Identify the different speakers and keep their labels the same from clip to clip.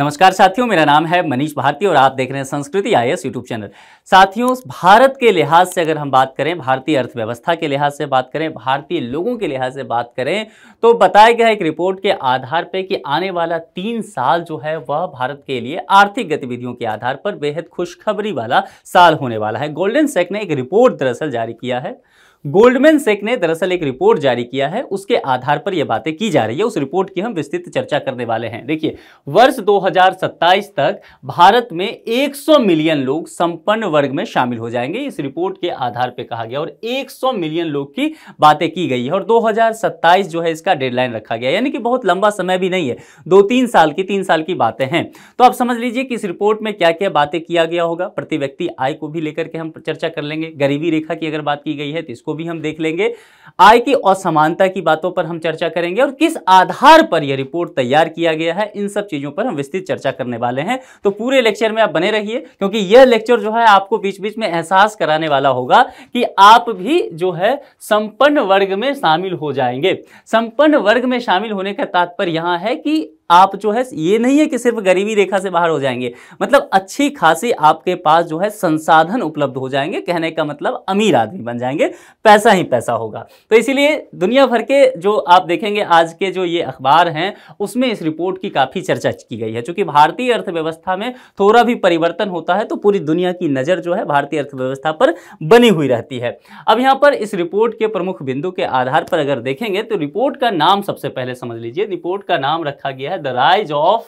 Speaker 1: नमस्कार साथियों मेरा नाम है मनीष भारती और आप देख रहे हैं संस्कृति आई एस यूट्यूब चैनल साथियों भारत के लिहाज से अगर हम बात करें भारतीय अर्थव्यवस्था के लिहाज से बात करें भारतीय लोगों के लिहाज से बात करें तो बताया गया एक रिपोर्ट के आधार पर कि आने वाला तीन साल जो है वह भारत के लिए आर्थिक गतिविधियों के आधार पर बेहद खुशखबरी वाला साल होने वाला है गोल्डन सेक ने एक रिपोर्ट दरअसल जारी किया है गोल्डमैन सेक ने दरअसल एक रिपोर्ट जारी किया है उसके आधार पर यह बातें की जा रही है उस रिपोर्ट की हम विस्तृत चर्चा करने वाले हैं देखिए वर्ष 2027 तक भारत में 100 मिलियन लोग संपन्न वर्ग में शामिल हो जाएंगे इस रिपोर्ट के आधार पर कहा गया और 100 मिलियन लोग की बातें की गई है और 2027 जो है इसका डेडलाइन रखा गया यानी कि बहुत लंबा समय भी नहीं है दो तीन साल की तीन साल की बातें हैं तो आप समझ लीजिए कि इस रिपोर्ट में क्या क्या बातें किया गया होगा प्रति व्यक्ति आय को भी लेकर के हम चर्चा कर लेंगे गरीबी रेखा की अगर बात की गई है तो इसको उसको भी हम देख लेंगे आय की असमानता की बातों पर हम चर्चा करेंगे और किस आधार पर यह रिपोर्ट तैयार किया गया है इन सब चीज़ों पर हम विस्तृत चर्चा करने वाले हैं तो पूरे लेक्चर में आप बने रहिए क्योंकि यह लेक्चर जो है आपको बीच बीच में एहसास कराने वाला होगा कि आप भी जो है संपन्न वर्ग में शामिल हो जाएंगे संपन्न वर्ग में शामिल होने का तात्पर्य यहां है कि आप जो है ये नहीं है कि सिर्फ गरीबी रेखा से बाहर हो जाएंगे मतलब अच्छी खासी आपके पास जो है संसाधन उपलब्ध हो जाएंगे कहने का मतलब अमीर आदमी बन जाएंगे पैसा ही पैसा होगा तो इसीलिए दुनिया भर के जो आप देखेंगे आज के जो ये अखबार हैं उसमें इस रिपोर्ट की काफ़ी चर्चा की गई है चूँकि भारतीय अर्थव्यवस्था में थोड़ा भी परिवर्तन होता है तो पूरी दुनिया की नज़र जो है भारतीय अर्थव्यवस्था पर बनी हुई रहती है अब यहाँ पर इस रिपोर्ट के प्रमुख बिंदु के आधार पर अगर देखेंगे तो रिपोर्ट का नाम सबसे पहले समझ लीजिए रिपोर्ट का नाम रखा गया है the rise of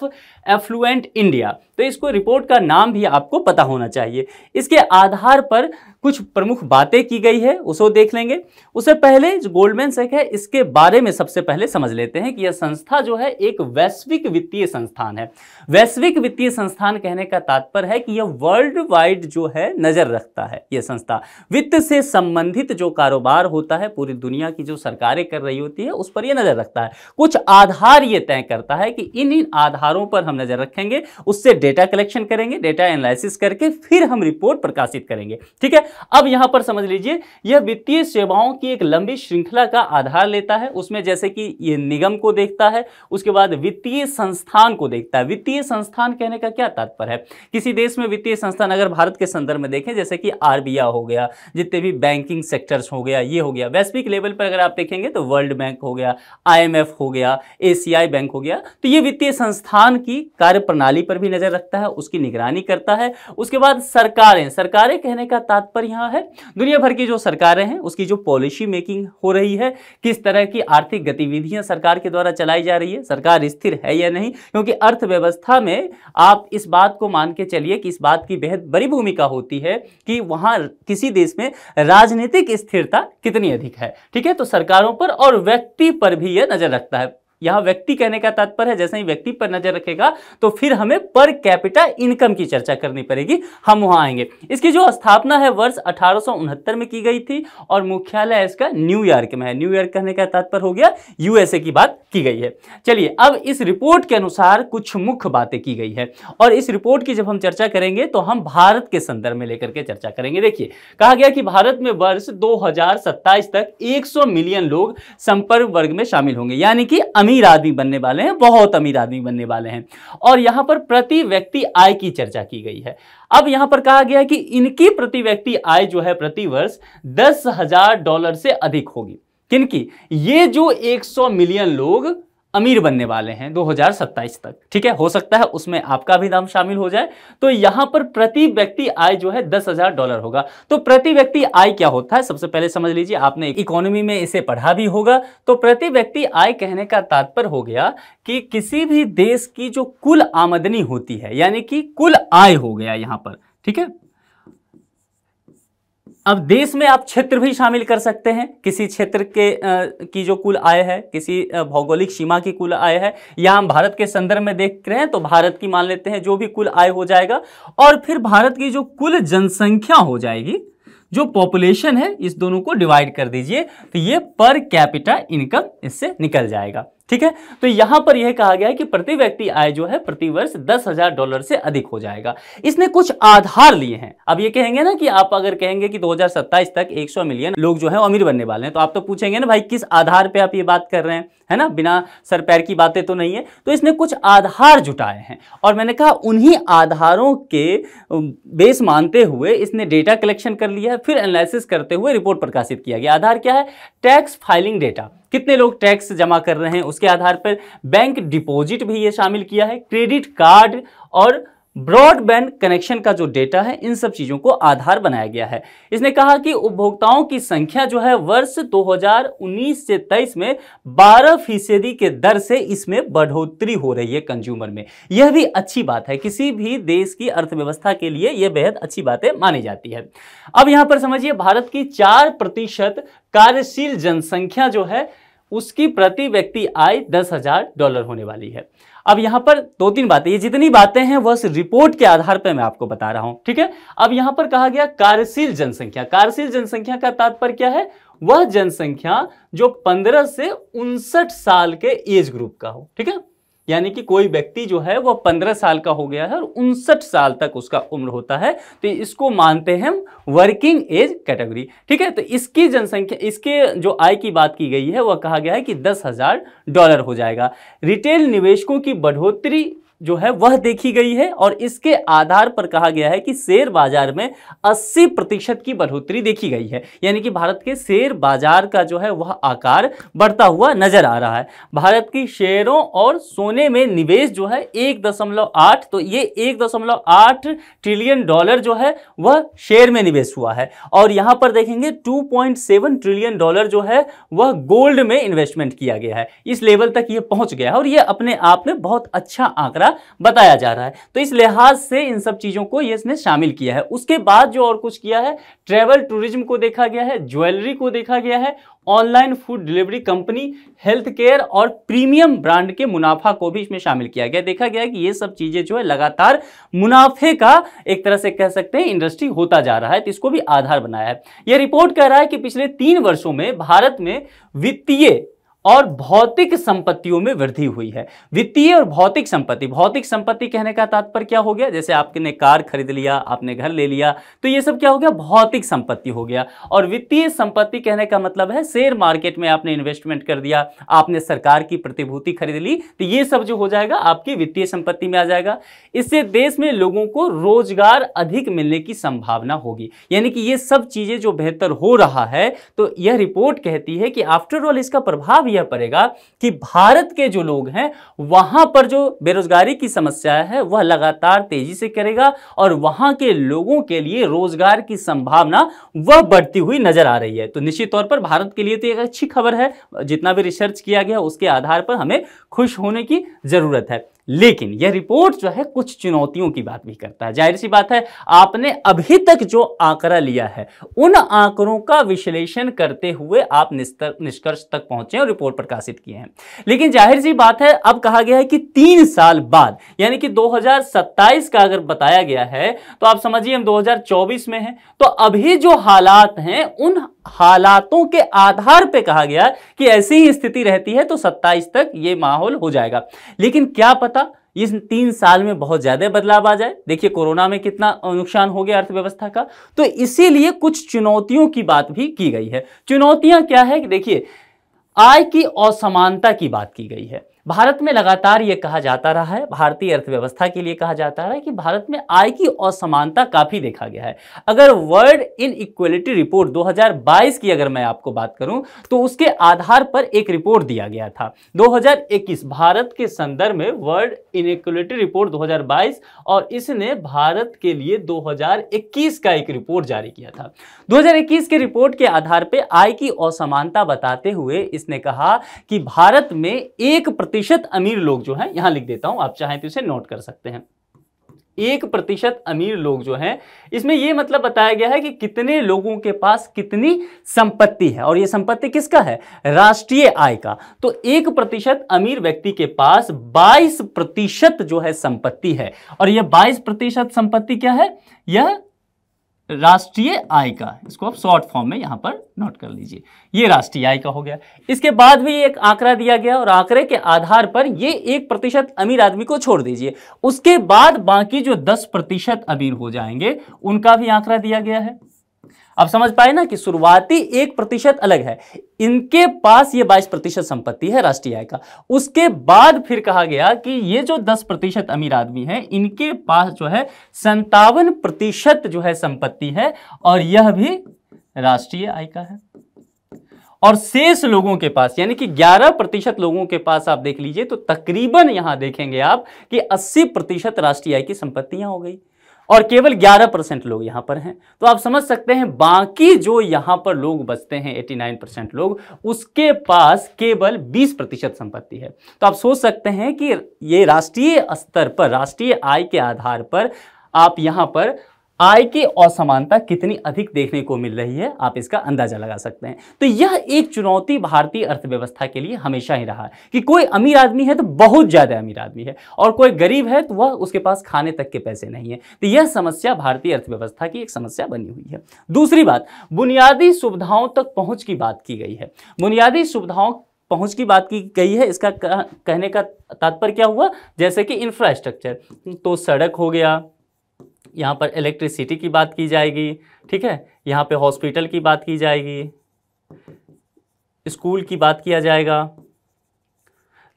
Speaker 1: affluent India तो इसको रिपोर्ट का नाम भी आपको पता होना चाहिए इसके आधार पर कुछ प्रमुख बातें की गई है उसको देख लेंगे उससे पहले जो गोल्डमैन सेक है इसके बारे में सबसे पहले समझ लेते हैं कि यह संस्था जो है एक वैश्विक वित्तीय संस्थान है वैश्विक वित्तीय संस्थान कहने का तात्पर्य है कि यह वर्ल्ड वाइड जो है नज़र रखता है यह संस्था वित्त से संबंधित जो कारोबार होता है पूरी दुनिया की जो सरकारें कर रही होती है उस पर यह नज़र रखता है कुछ आधार ये तय करता है कि इन इन आधारों पर हम नज़र रखेंगे उससे डेटा कलेक्शन करेंगे डेटा एनालिसिस करके फिर हम रिपोर्ट प्रकाशित करेंगे ठीक है अब यहां पर समझ लीजिए यह वित्तीय सेवाओं की एक लंबी श्रृंखला का आधार लेता है उसमें जैसे कि यह निगम को देखता है उसके बाद वित्तीय संस्थान को देखता है वित्तीय संस्थान कहने का क्या तात्पर्य है किसी देश में वित्तीय संस्थान अगर भारत के संदर्भ में देखें जैसे कि आरबीआई हो गया जितने भी बैंकिंग सेक्टर्स हो गया ये हो गया वैश्विक लेवल पर अगर आप देखेंगे तो वर्ल्ड बैंक हो गया आई हो गया एसीआई बैंक हो गया तो ये वित्तीय संस्थान की कार्यप्रणाली पर भी नजर रखता है उसकी निगरानी करता है उसके बाद सरकारें सरकारें कहने का तात्पर्य पर यहाँ है दुनिया भर की जो सरकारें हैं उसकी जो पॉलिसी मेकिंग हो रही है किस तरह की आर्थिक गतिविधियां सरकार के द्वारा चलाई जा रही है सरकार स्थिर है या नहीं क्योंकि अर्थव्यवस्था में आप इस बात को मान के चलिए कि इस बात की बेहद बड़ी भूमिका होती है कि वहाँ किसी देश में राजनीतिक स्थिरता कितनी अधिक है ठीक है तो सरकारों पर और व्यक्ति पर भी यह नजर रखता है यहां व्यक्ति कहने का तात्पर्य है जैसे ही व्यक्ति पर नजर रखेगा तो फिर हमें पर कैपिटा इनकम की चर्चा करनी पड़ेगी हम वहां आएंगे इसकी जो स्थापना है वर्ष अठारह में की गई थी और मुख्यालय इसका न्यूयॉर्क में है न्यूयॉर्क कहने का तात्पर्य हो गया यूएसए की बात की गई है चलिए अब इस रिपोर्ट के अनुसार कुछ मुख्य बातें की गई है और इस रिपोर्ट की जब हम चर्चा करेंगे तो हम भारत के संदर्भ में लेकर के चर्चा करेंगे देखिए कहा गया कि भारत में वर्ष दो तक एक मिलियन लोग संपर्क वर्ग में शामिल होंगे यानी कि अमीर अमीर आदमी बनने वाले हैं बहुत अमीर आदमी बनने वाले हैं और यहाँ पर प्रति व्यक्ति आय की चर्चा की गई है अब यहाँ पर कहा गया कि इनकी प्रति व्यक्ति आय जो है प्रति वर्ष दस हजार डॉलर से अधिक होगी किनकी ये जो सौ मिलियन लोग अमीर बनने वाले हैं 2027 तक ठीक है हो सकता है उसमें आपका भी नाम शामिल हो जाए तो यहां पर प्रति व्यक्ति आय जो है दस हजार डॉलर होगा तो प्रति व्यक्ति आय क्या होता है सबसे पहले समझ लीजिए आपने इकोनॉमी में इसे पढ़ा भी होगा तो प्रति व्यक्ति आय कहने का तात्पर्य हो गया कि किसी भी देश की जो कुल आमदनी होती है यानी कि कुल आय हो गया यहां पर ठीक है अब देश में आप क्षेत्र भी शामिल कर सकते हैं किसी क्षेत्र के आ, की जो कुल आय है किसी भौगोलिक सीमा की कुल आय है या हम भारत के संदर्भ में देख रहे हैं तो भारत की मान लेते हैं जो भी कुल आय हो जाएगा और फिर भारत की जो कुल जनसंख्या हो जाएगी जो पॉपुलेशन है इस दोनों को डिवाइड कर दीजिए तो ये पर कैपिटा इनकम इससे निकल जाएगा ठीक है तो यहां पर यह कहा गया है कि प्रति व्यक्ति आय जो है प्रतिवर्ष दस हजार डॉलर से अधिक हो जाएगा इसने कुछ आधार लिए हैं अब ये कहेंगे ना कि आप अगर कहेंगे कि 2027 तक 100 मिलियन लोग जो है अमीर बनने वाले हैं तो आप तो पूछेंगे ना भाई किस आधार पे आप ये बात कर रहे हैं है ना बिना सर पैर की बातें तो नहीं है तो इसने कुछ आधार जुटाए हैं और मैंने कहा उन्हीं आधारों के बेस मानते हुए इसने डेटा कलेक्शन कर लिया फिर एनालिसिस करते हुए रिपोर्ट प्रकाशित किया गया आधार क्या है टैक्स फाइलिंग डेटा कितने लोग टैक्स जमा कर रहे हैं उसके आधार पर बैंक डिपॉजिट भी ये शामिल किया है क्रेडिट कार्ड और ब्रॉडबैंड कनेक्शन का जो डेटा है इन सब चीज़ों को आधार बनाया गया है इसने कहा कि उपभोक्ताओं की संख्या जो है वर्ष 2019 से 23 में 12 फीसदी के दर से इसमें बढ़ोतरी हो रही है कंज्यूमर में यह भी अच्छी बात है किसी भी देश की अर्थव्यवस्था के लिए यह बेहद अच्छी बातें मानी जाती है अब यहाँ पर समझिए भारत की चार प्रतिशत कार्यशील जनसंख्या जो है उसकी प्रति व्यक्ति आय दस हजार डॉलर होने वाली है अब यहां पर दो तीन बातें ये जितनी बातें हैं वह रिपोर्ट के आधार पर मैं आपको बता रहा हूं ठीक है अब यहां पर कहा गया कार्यशील जनसंख्या कार्यशील जनसंख्या का तात्पर्य क्या है वह जनसंख्या जो 15 से उनसठ साल के एज ग्रुप का हो ठीक है यानी कि कोई व्यक्ति जो है वह पंद्रह साल का हो गया है और उनसठ साल तक उसका उम्र होता है तो इसको मानते हैं हम वर्किंग एज कैटेगरी ठीक है तो इसकी जनसंख्या इसके जो आय की बात की गई है वह कहा गया है कि दस हज़ार डॉलर हो जाएगा रिटेल निवेशकों की बढ़ोतरी जो है वह देखी गई है और इसके आधार पर कहा गया है कि शेयर बाजार में 80 प्रतिशत की बढ़ोतरी देखी गई है यानी कि भारत के शेयर बाजार का जो है वह आकार बढ़ता हुआ नजर आ रहा है भारत की शेयरों और सोने में निवेश जो है एक दशमलव आठ तो ये एक दशमलव आठ ट्रिलियन डॉलर जो है वह शेयर में निवेश हुआ है और यहां पर देखेंगे two point seven trillion dollar जो है वह गोल्ड में इन्वेस्टमेंट किया गया है इस लेवल तक ये पहुंच गया है और ये अपने आप में बहुत अच्छा आंकड़ा द्वारा बताया जा रहा है तो इस लिहाज से इन सब चीज़ों को ये इसने शामिल किया है उसके बाद जो और कुछ किया है ट्रेवल टूरिज्म को देखा गया है ज्वेलरी को देखा गया है online food delivery company health care और प्रीमियम ब्रांड के मुनाफा को भी इसमें शामिल किया गया देखा गया कि ये सब चीज़ें जो है लगातार मुनाफे का एक तरह से कह सकते हैं इंडस्ट्री होता जा रहा है तो इसको भी आधार बनाया है यह रिपोर्ट कह रहा है कि पिछले तीन वर्षों में भारत में वित्तीय और भौतिक संपत्तियों में वृद्धि हुई है वित्तीय और भौतिक संपत्ति भौतिक संपत्ति कहने का तात्पर्य क्या हो गया जैसे आपने कार खरीद लिया आपने घर ले लिया तो ये सब क्या हो गया भौतिक संपत्ति हो गया और वित्तीय संपत्ति कहने का मतलब है शेयर मार्केट में आपने इन्वेस्टमेंट कर दिया आपने सरकार की प्रतिभूति खरीद ली तो ये सब जो हो जाएगा आपकी वित्तीय संपत्ति में आ जाएगा इससे देश में लोगों को रोजगार अधिक मिलने की संभावना होगी यानी कि ये सब चीजें जो बेहतर हो रहा है तो यह रिपोर्ट कहती है कि आफ्टरऑल इसका प्रभाव यह पड़ेगा कि भारत के जो लोग हैं वहां पर जो बेरोजगारी की समस्या है वह लगातार तेजी से करेगा और वहां के लोगों के लिए रोजगार की संभावना वह बढ़ती हुई नजर आ रही है तो निश्चित तौर पर भारत के लिए तो एक अच्छी खबर है जितना भी रिसर्च किया गया उसके आधार पर हमें खुश होने की जरूरत है लेकिन यह रिपोर्ट जो है कुछ चुनौतियों की बात भी करता है जाहिर सी बात है आपने अभी तक जो आंकड़ा लिया है उन आंकड़ों का विश्लेषण करते हुए आप निष्कर्ष तक पहुंचे और रिपोर्ट प्रकाशित किए हैं लेकिन जाहिर सी बात है अब कहा गया है कि तीन साल बाद यानी कि 2027 का अगर बताया गया है तो आप समझिए हम 2024 में हैं तो अभी जो हालात हैं उन हालातों के आधार पे कहा गया कि ऐसी ही स्थिति रहती है तो 27 तक ये माहौल हो जाएगा लेकिन क्या पता इस तीन साल में बहुत ज़्यादा बदलाव आ जाए देखिए कोरोना में कितना नुकसान हो गया अर्थव्यवस्था का तो इसीलिए कुछ चुनौतियों की बात भी की गई है चुनौतियां क्या है देखिए आय की असमानता की बात की गई है भारत में लगातार ये कहा जाता रहा है भारतीय अर्थव्यवस्था के लिए कहा जाता रहा है कि भारत में आय की असमानता काफ़ी देखा गया है अगर वर्ल्ड इन इक्वलिटी रिपोर्ट 2022 की अगर मैं आपको बात करूं तो उसके आधार पर एक रिपोर्ट दिया गया था 2021 भारत के संदर्भ में वर्ल्ड इन इक्वलिटी रिपोर्ट 2022 और इसने भारत के लिए दो का एक रिपोर्ट जारी किया था दो के रिपोर्ट के आधार पर आय की असमानता बताते हुए इसने कहा कि भारत में एक प्रतिशत अमीर लोग जो है यहां लिख देता हूं आप चाहें तो इसे नोट कर सकते हैं एक प्रतिशत अमीर लोग जो हैं इसमें यह मतलब बताया गया है कि कितने लोगों के पास कितनी संपत्ति है और यह संपत्ति किसका है राष्ट्रीय आय का तो एक प्रतिशत अमीर व्यक्ति के पास 22 प्रतिशत जो है संपत्ति है और यह 22 प्रतिशत संपत्ति क्या है यह राष्ट्रीय आय का इसको आप शॉर्ट फॉर्म में यहां पर नोट कर लीजिए ये राष्ट्रीय आय का हो गया इसके बाद भी एक आंकड़ा दिया गया और आंकड़े के आधार पर ये एक प्रतिशत अमीर आदमी को छोड़ दीजिए उसके बाद बाकी जो दस प्रतिशत अमीर हो जाएंगे उनका भी आंकड़ा दिया गया है अब समझ पाए ना कि शुरुआती एक प्रतिशत अलग है इनके पास ये बाईस प्रतिशत संपत्ति है राष्ट्रीय आय का उसके बाद फिर कहा गया कि ये जो दस प्रतिशत अमीर आदमी है इनके पास जो है संतावन प्रतिशत जो है संपत्ति है और यह भी राष्ट्रीय आय का है और शेष लोगों के पास यानी कि 11 प्रतिशत लोगों के पास आप देख लीजिए तो तकरीबन यहां देखेंगे आप कि 80 प्रतिशत राष्ट्रीय आय की संपत्तियां हो गई और केवल 11 परसेंट लोग यहां पर हैं तो आप समझ सकते हैं बाकी जो यहां पर लोग बचते हैं 89 परसेंट लोग उसके पास केवल 20 प्रतिशत संपत्ति है तो आप सोच सकते हैं कि ये राष्ट्रीय स्तर पर राष्ट्रीय आय के आधार पर आप यहां पर आय की असमानता कितनी अधिक देखने को मिल रही है आप इसका अंदाजा लगा सकते हैं तो यह एक चुनौती भारतीय अर्थव्यवस्था के लिए हमेशा ही रहा है कि कोई अमीर आदमी है तो बहुत ज़्यादा अमीर आदमी है और कोई गरीब है तो वह उसके पास खाने तक के पैसे नहीं है तो यह समस्या भारतीय अर्थव्यवस्था की एक समस्या बनी हुई है दूसरी बात बुनियादी सुविधाओं तक पहुँच की बात की गई है बुनियादी सुविधाओं पहुंच की बात की गई है इसका कहने का तात्पर्य क्या हुआ जैसे कि इंफ्रास्ट्रक्चर तो सड़क हो गया यहाँ पर इलेक्ट्रिसिटी की बात की जाएगी ठीक है यहाँ पे हॉस्पिटल की बात की जाएगी स्कूल की बात किया जाएगा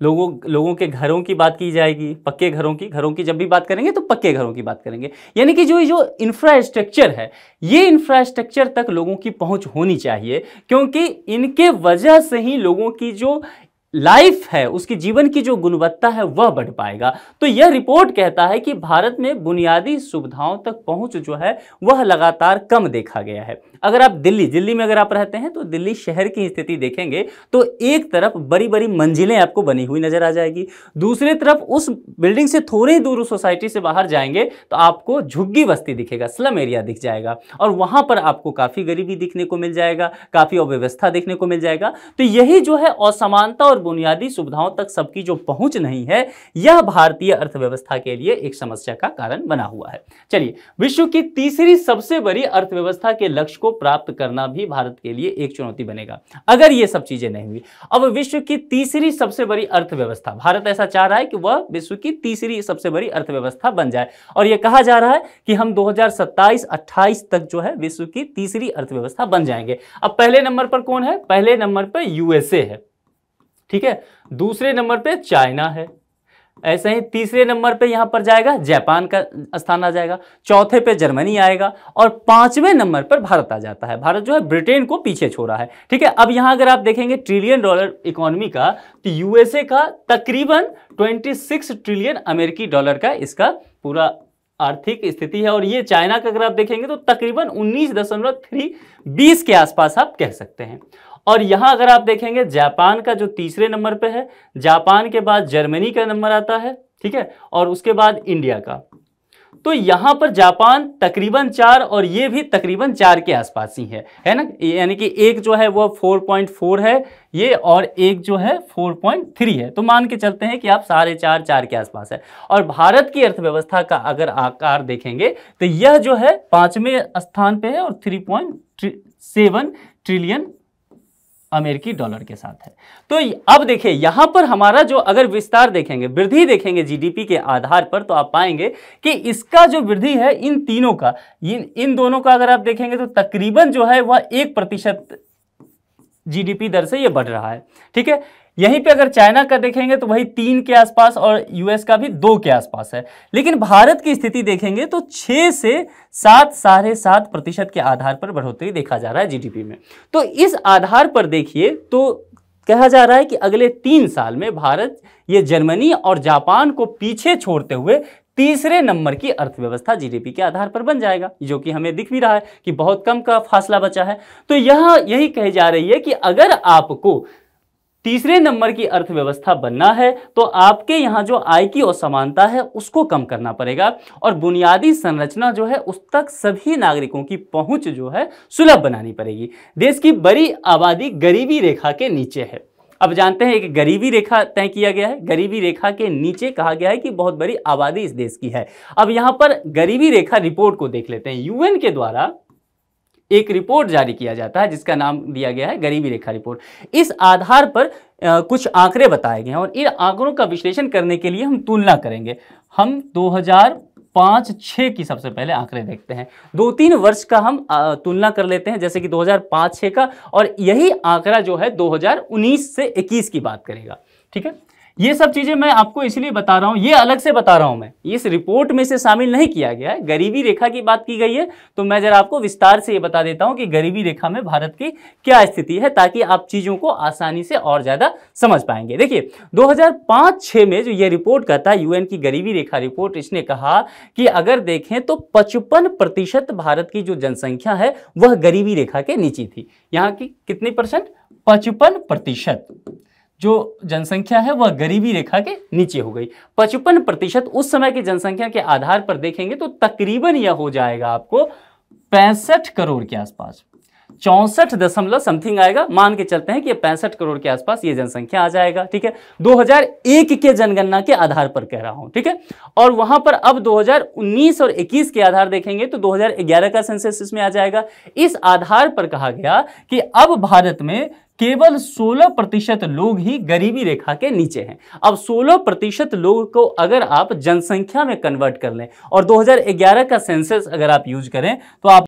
Speaker 1: लोगों लोगों के घरों की बात की जाएगी पक्के घरों की घरों की जब भी बात करेंगे तो पक्के घरों की बात करेंगे यानी कि जो जो इंफ्रास्ट्रक्चर है ये इंफ्रास्ट्रक्चर तक लोगों की पहुंच होनी चाहिए क्योंकि इनके वजह से ही लोगों की जो लाइफ है उसकी जीवन की जो गुणवत्ता है वह बढ़ पाएगा तो यह रिपोर्ट कहता है कि भारत में बुनियादी सुविधाओं तक पहुंच जो है वह लगातार कम देखा गया है अगर आप दिल्ली दिल्ली में अगर आप रहते हैं तो दिल्ली शहर की स्थिति देखेंगे तो एक तरफ बड़ी बड़ी मंजिलें आपको बनी हुई नजर आ जाएगी दूसरी तरफ उस बिल्डिंग से थोड़ी दूर सोसाइटी से बाहर जाएंगे तो आपको झुग्गी बस्ती दिखेगा स्लम एरिया दिख जाएगा और वहां पर आपको काफी गरीबी दिखने को मिल जाएगा काफी अव्यवस्था देखने को मिल जाएगा तो यही जो है असमानता और बुनियादी सुविधाओं तक सबकी जो पहुंच नहीं है यह भारतीय अर्थव्यवस्था के लिए एक समस्या का कारण बना हुआ है चलिए विश्व की तीसरी सबसे बड़ी अर्थव्यवस्था के लक्ष्य को प्राप्त करना भी भारत के लिए एक चुनौती बनेगा अगर ये सब चीज़ें नहीं हुई अब विश्व की तीसरी सबसे बड़ी अर्थव्यवस्था भारत ऐसा चाह रहा है कि वह विश्व की तीसरी सबसे बड़ी अर्थव्यवस्था बन जाए और यह कहा जा रहा है कि हम दो हजार तक जो है विश्व की तीसरी अर्थव्यवस्था बन जाएंगे अब पहले नंबर पर कौन है पहले नंबर पर यूएसए है ठीक है दूसरे नंबर पर चाइना है ऐसे ही तीसरे नंबर पे यहाँ पर जाएगा जापान का स्थान आ जाएगा चौथे पे जर्मनी आएगा और पांचवें नंबर पर भारत आ जाता है भारत जो है ब्रिटेन को पीछे छोड़ा है ठीक है अब यहाँ अगर आप देखेंगे ट्रिलियन डॉलर इकोनॉमी का तो यूएसए का तकरीबन 26 ट्रिलियन अमेरिकी डॉलर का इसका पूरा आर्थिक स्थिति है और ये चाइना का अगर आप देखेंगे तो तकरीबन थ्री बीस के आसपास आप कह सकते हैं और यहाँ अगर आप देखेंगे जापान का जो तीसरे नंबर पे है जापान के बाद जर्मनी का नंबर आता है ठीक है और उसके बाद इंडिया का तो यहाँ पर जापान तकरीबन चार और ये भी तकरीबन चार के आसपास ही है है ना यानी कि एक जो है वो 4.4 है ये और एक जो है 4.3 है तो मान के चलते हैं कि आप साढ़े चार चार के आसपास है और भारत की अर्थव्यवस्था का अगर आकार देखेंगे तो यह जो है पाँचवें स्थान पे है और थ्री पॉइंट सेवन ट्रिलियन अमेरिकी डॉलर के साथ है तो अब देखिए यहां पर हमारा जो अगर विस्तार देखेंगे वृद्धि देखेंगे जीडीपी के आधार पर तो आप पाएंगे कि इसका जो वृद्धि है इन तीनों का इन इन दोनों का अगर आप देखेंगे तो तकरीबन जो है वह एक प्रतिशत जीडीपी दर से यह बढ़ रहा है ठीक है यहीं पे अगर चाइना का देखेंगे तो वही तीन के आसपास और यूएस का भी दो के आसपास है लेकिन भारत की स्थिति देखेंगे तो छः से सात साढ़े सात प्रतिशत के आधार पर बढ़ोतरी देखा जा रहा है जीडीपी में तो इस आधार पर देखिए तो कहा जा रहा है कि अगले तीन साल में भारत ये जर्मनी और जापान को पीछे छोड़ते हुए तीसरे नंबर की अर्थव्यवस्था जीडीपी के आधार पर बन जाएगा जो कि हमें दिख भी रहा है कि बहुत कम का फासला बचा है तो यह यही कही जा रही है कि अगर आपको तीसरे नंबर की अर्थव्यवस्था बनना है तो आपके यहाँ जो आय की असमानता है उसको कम करना पड़ेगा और बुनियादी संरचना जो है उस तक सभी नागरिकों की पहुँच जो है सुलभ बनानी पड़ेगी देश की बड़ी आबादी गरीबी रेखा के नीचे है अब जानते हैं एक गरीबी रेखा तय किया गया है गरीबी रेखा के नीचे कहा गया है कि बहुत बड़ी आबादी इस देश की है अब यहाँ पर गरीबी रेखा रिपोर्ट को देख लेते हैं यूएन के द्वारा एक रिपोर्ट जारी किया जाता है जिसका नाम दिया गया है गरीबी रेखा रिपोर्ट इस आधार पर आ, कुछ आंकड़े बताए गए हैं और इन आंकड़ों का विश्लेषण करने के लिए हम तुलना करेंगे हम 2005 6 की सबसे पहले आंकड़े देखते हैं दो तीन वर्ष का हम तुलना कर लेते हैं जैसे कि 2005 6 का और यही आंकड़ा जो है 2019 से 21 की बात करेगा ठीक है ये सब चीज़ें मैं आपको इसलिए बता रहा हूँ ये अलग से बता रहा हूँ मैं इस रिपोर्ट में से शामिल नहीं किया गया है गरीबी रेखा की बात की गई है तो मैं ज़रा आपको विस्तार से ये बता देता हूँ कि गरीबी रेखा में भारत की क्या स्थिति है ताकि आप चीज़ों को आसानी से और ज़्यादा समझ पाएंगे देखिए 2005 हज़ार में जो ये रिपोर्ट कहता है यूएन की गरीबी रेखा रिपोर्ट इसने कहा कि अगर देखें तो पचपन प्रतिशत भारत की जो जनसंख्या है वह गरीबी रेखा के नीचे थी यहाँ की कितनी परसेंट पचपन प्रतिशत जो जनसंख्या है वह गरीबी रेखा के नीचे हो गई पचपन प्रतिशत उस समय की जनसंख्या के आधार पर देखेंगे तो तकरीबन यह हो जाएगा आपको पैंसठ करोड़ के आसपास चौंसठ दशमलव समथिंग आएगा मान के चलते हैं कि पैंसठ करोड़ के आसपास ये जनसंख्या आ जाएगा ठीक है 2001 के जनगणना के आधार पर कह रहा हूं ठीक है और वहां पर अब 2019 और 21 के आधार देखेंगे तो 2011 का सेंसस इसमें आ जाएगा इस आधार पर कहा गया कि अब भारत में केवल 16 प्रतिशत लोग ही गरीबी रेखा के नीचे हैं अब 16 प्रतिशत लोग को अगर आप जनसंख्या में कन्वर्ट कर लें और 2011 का सेंसस अगर आप यूज करें तो आप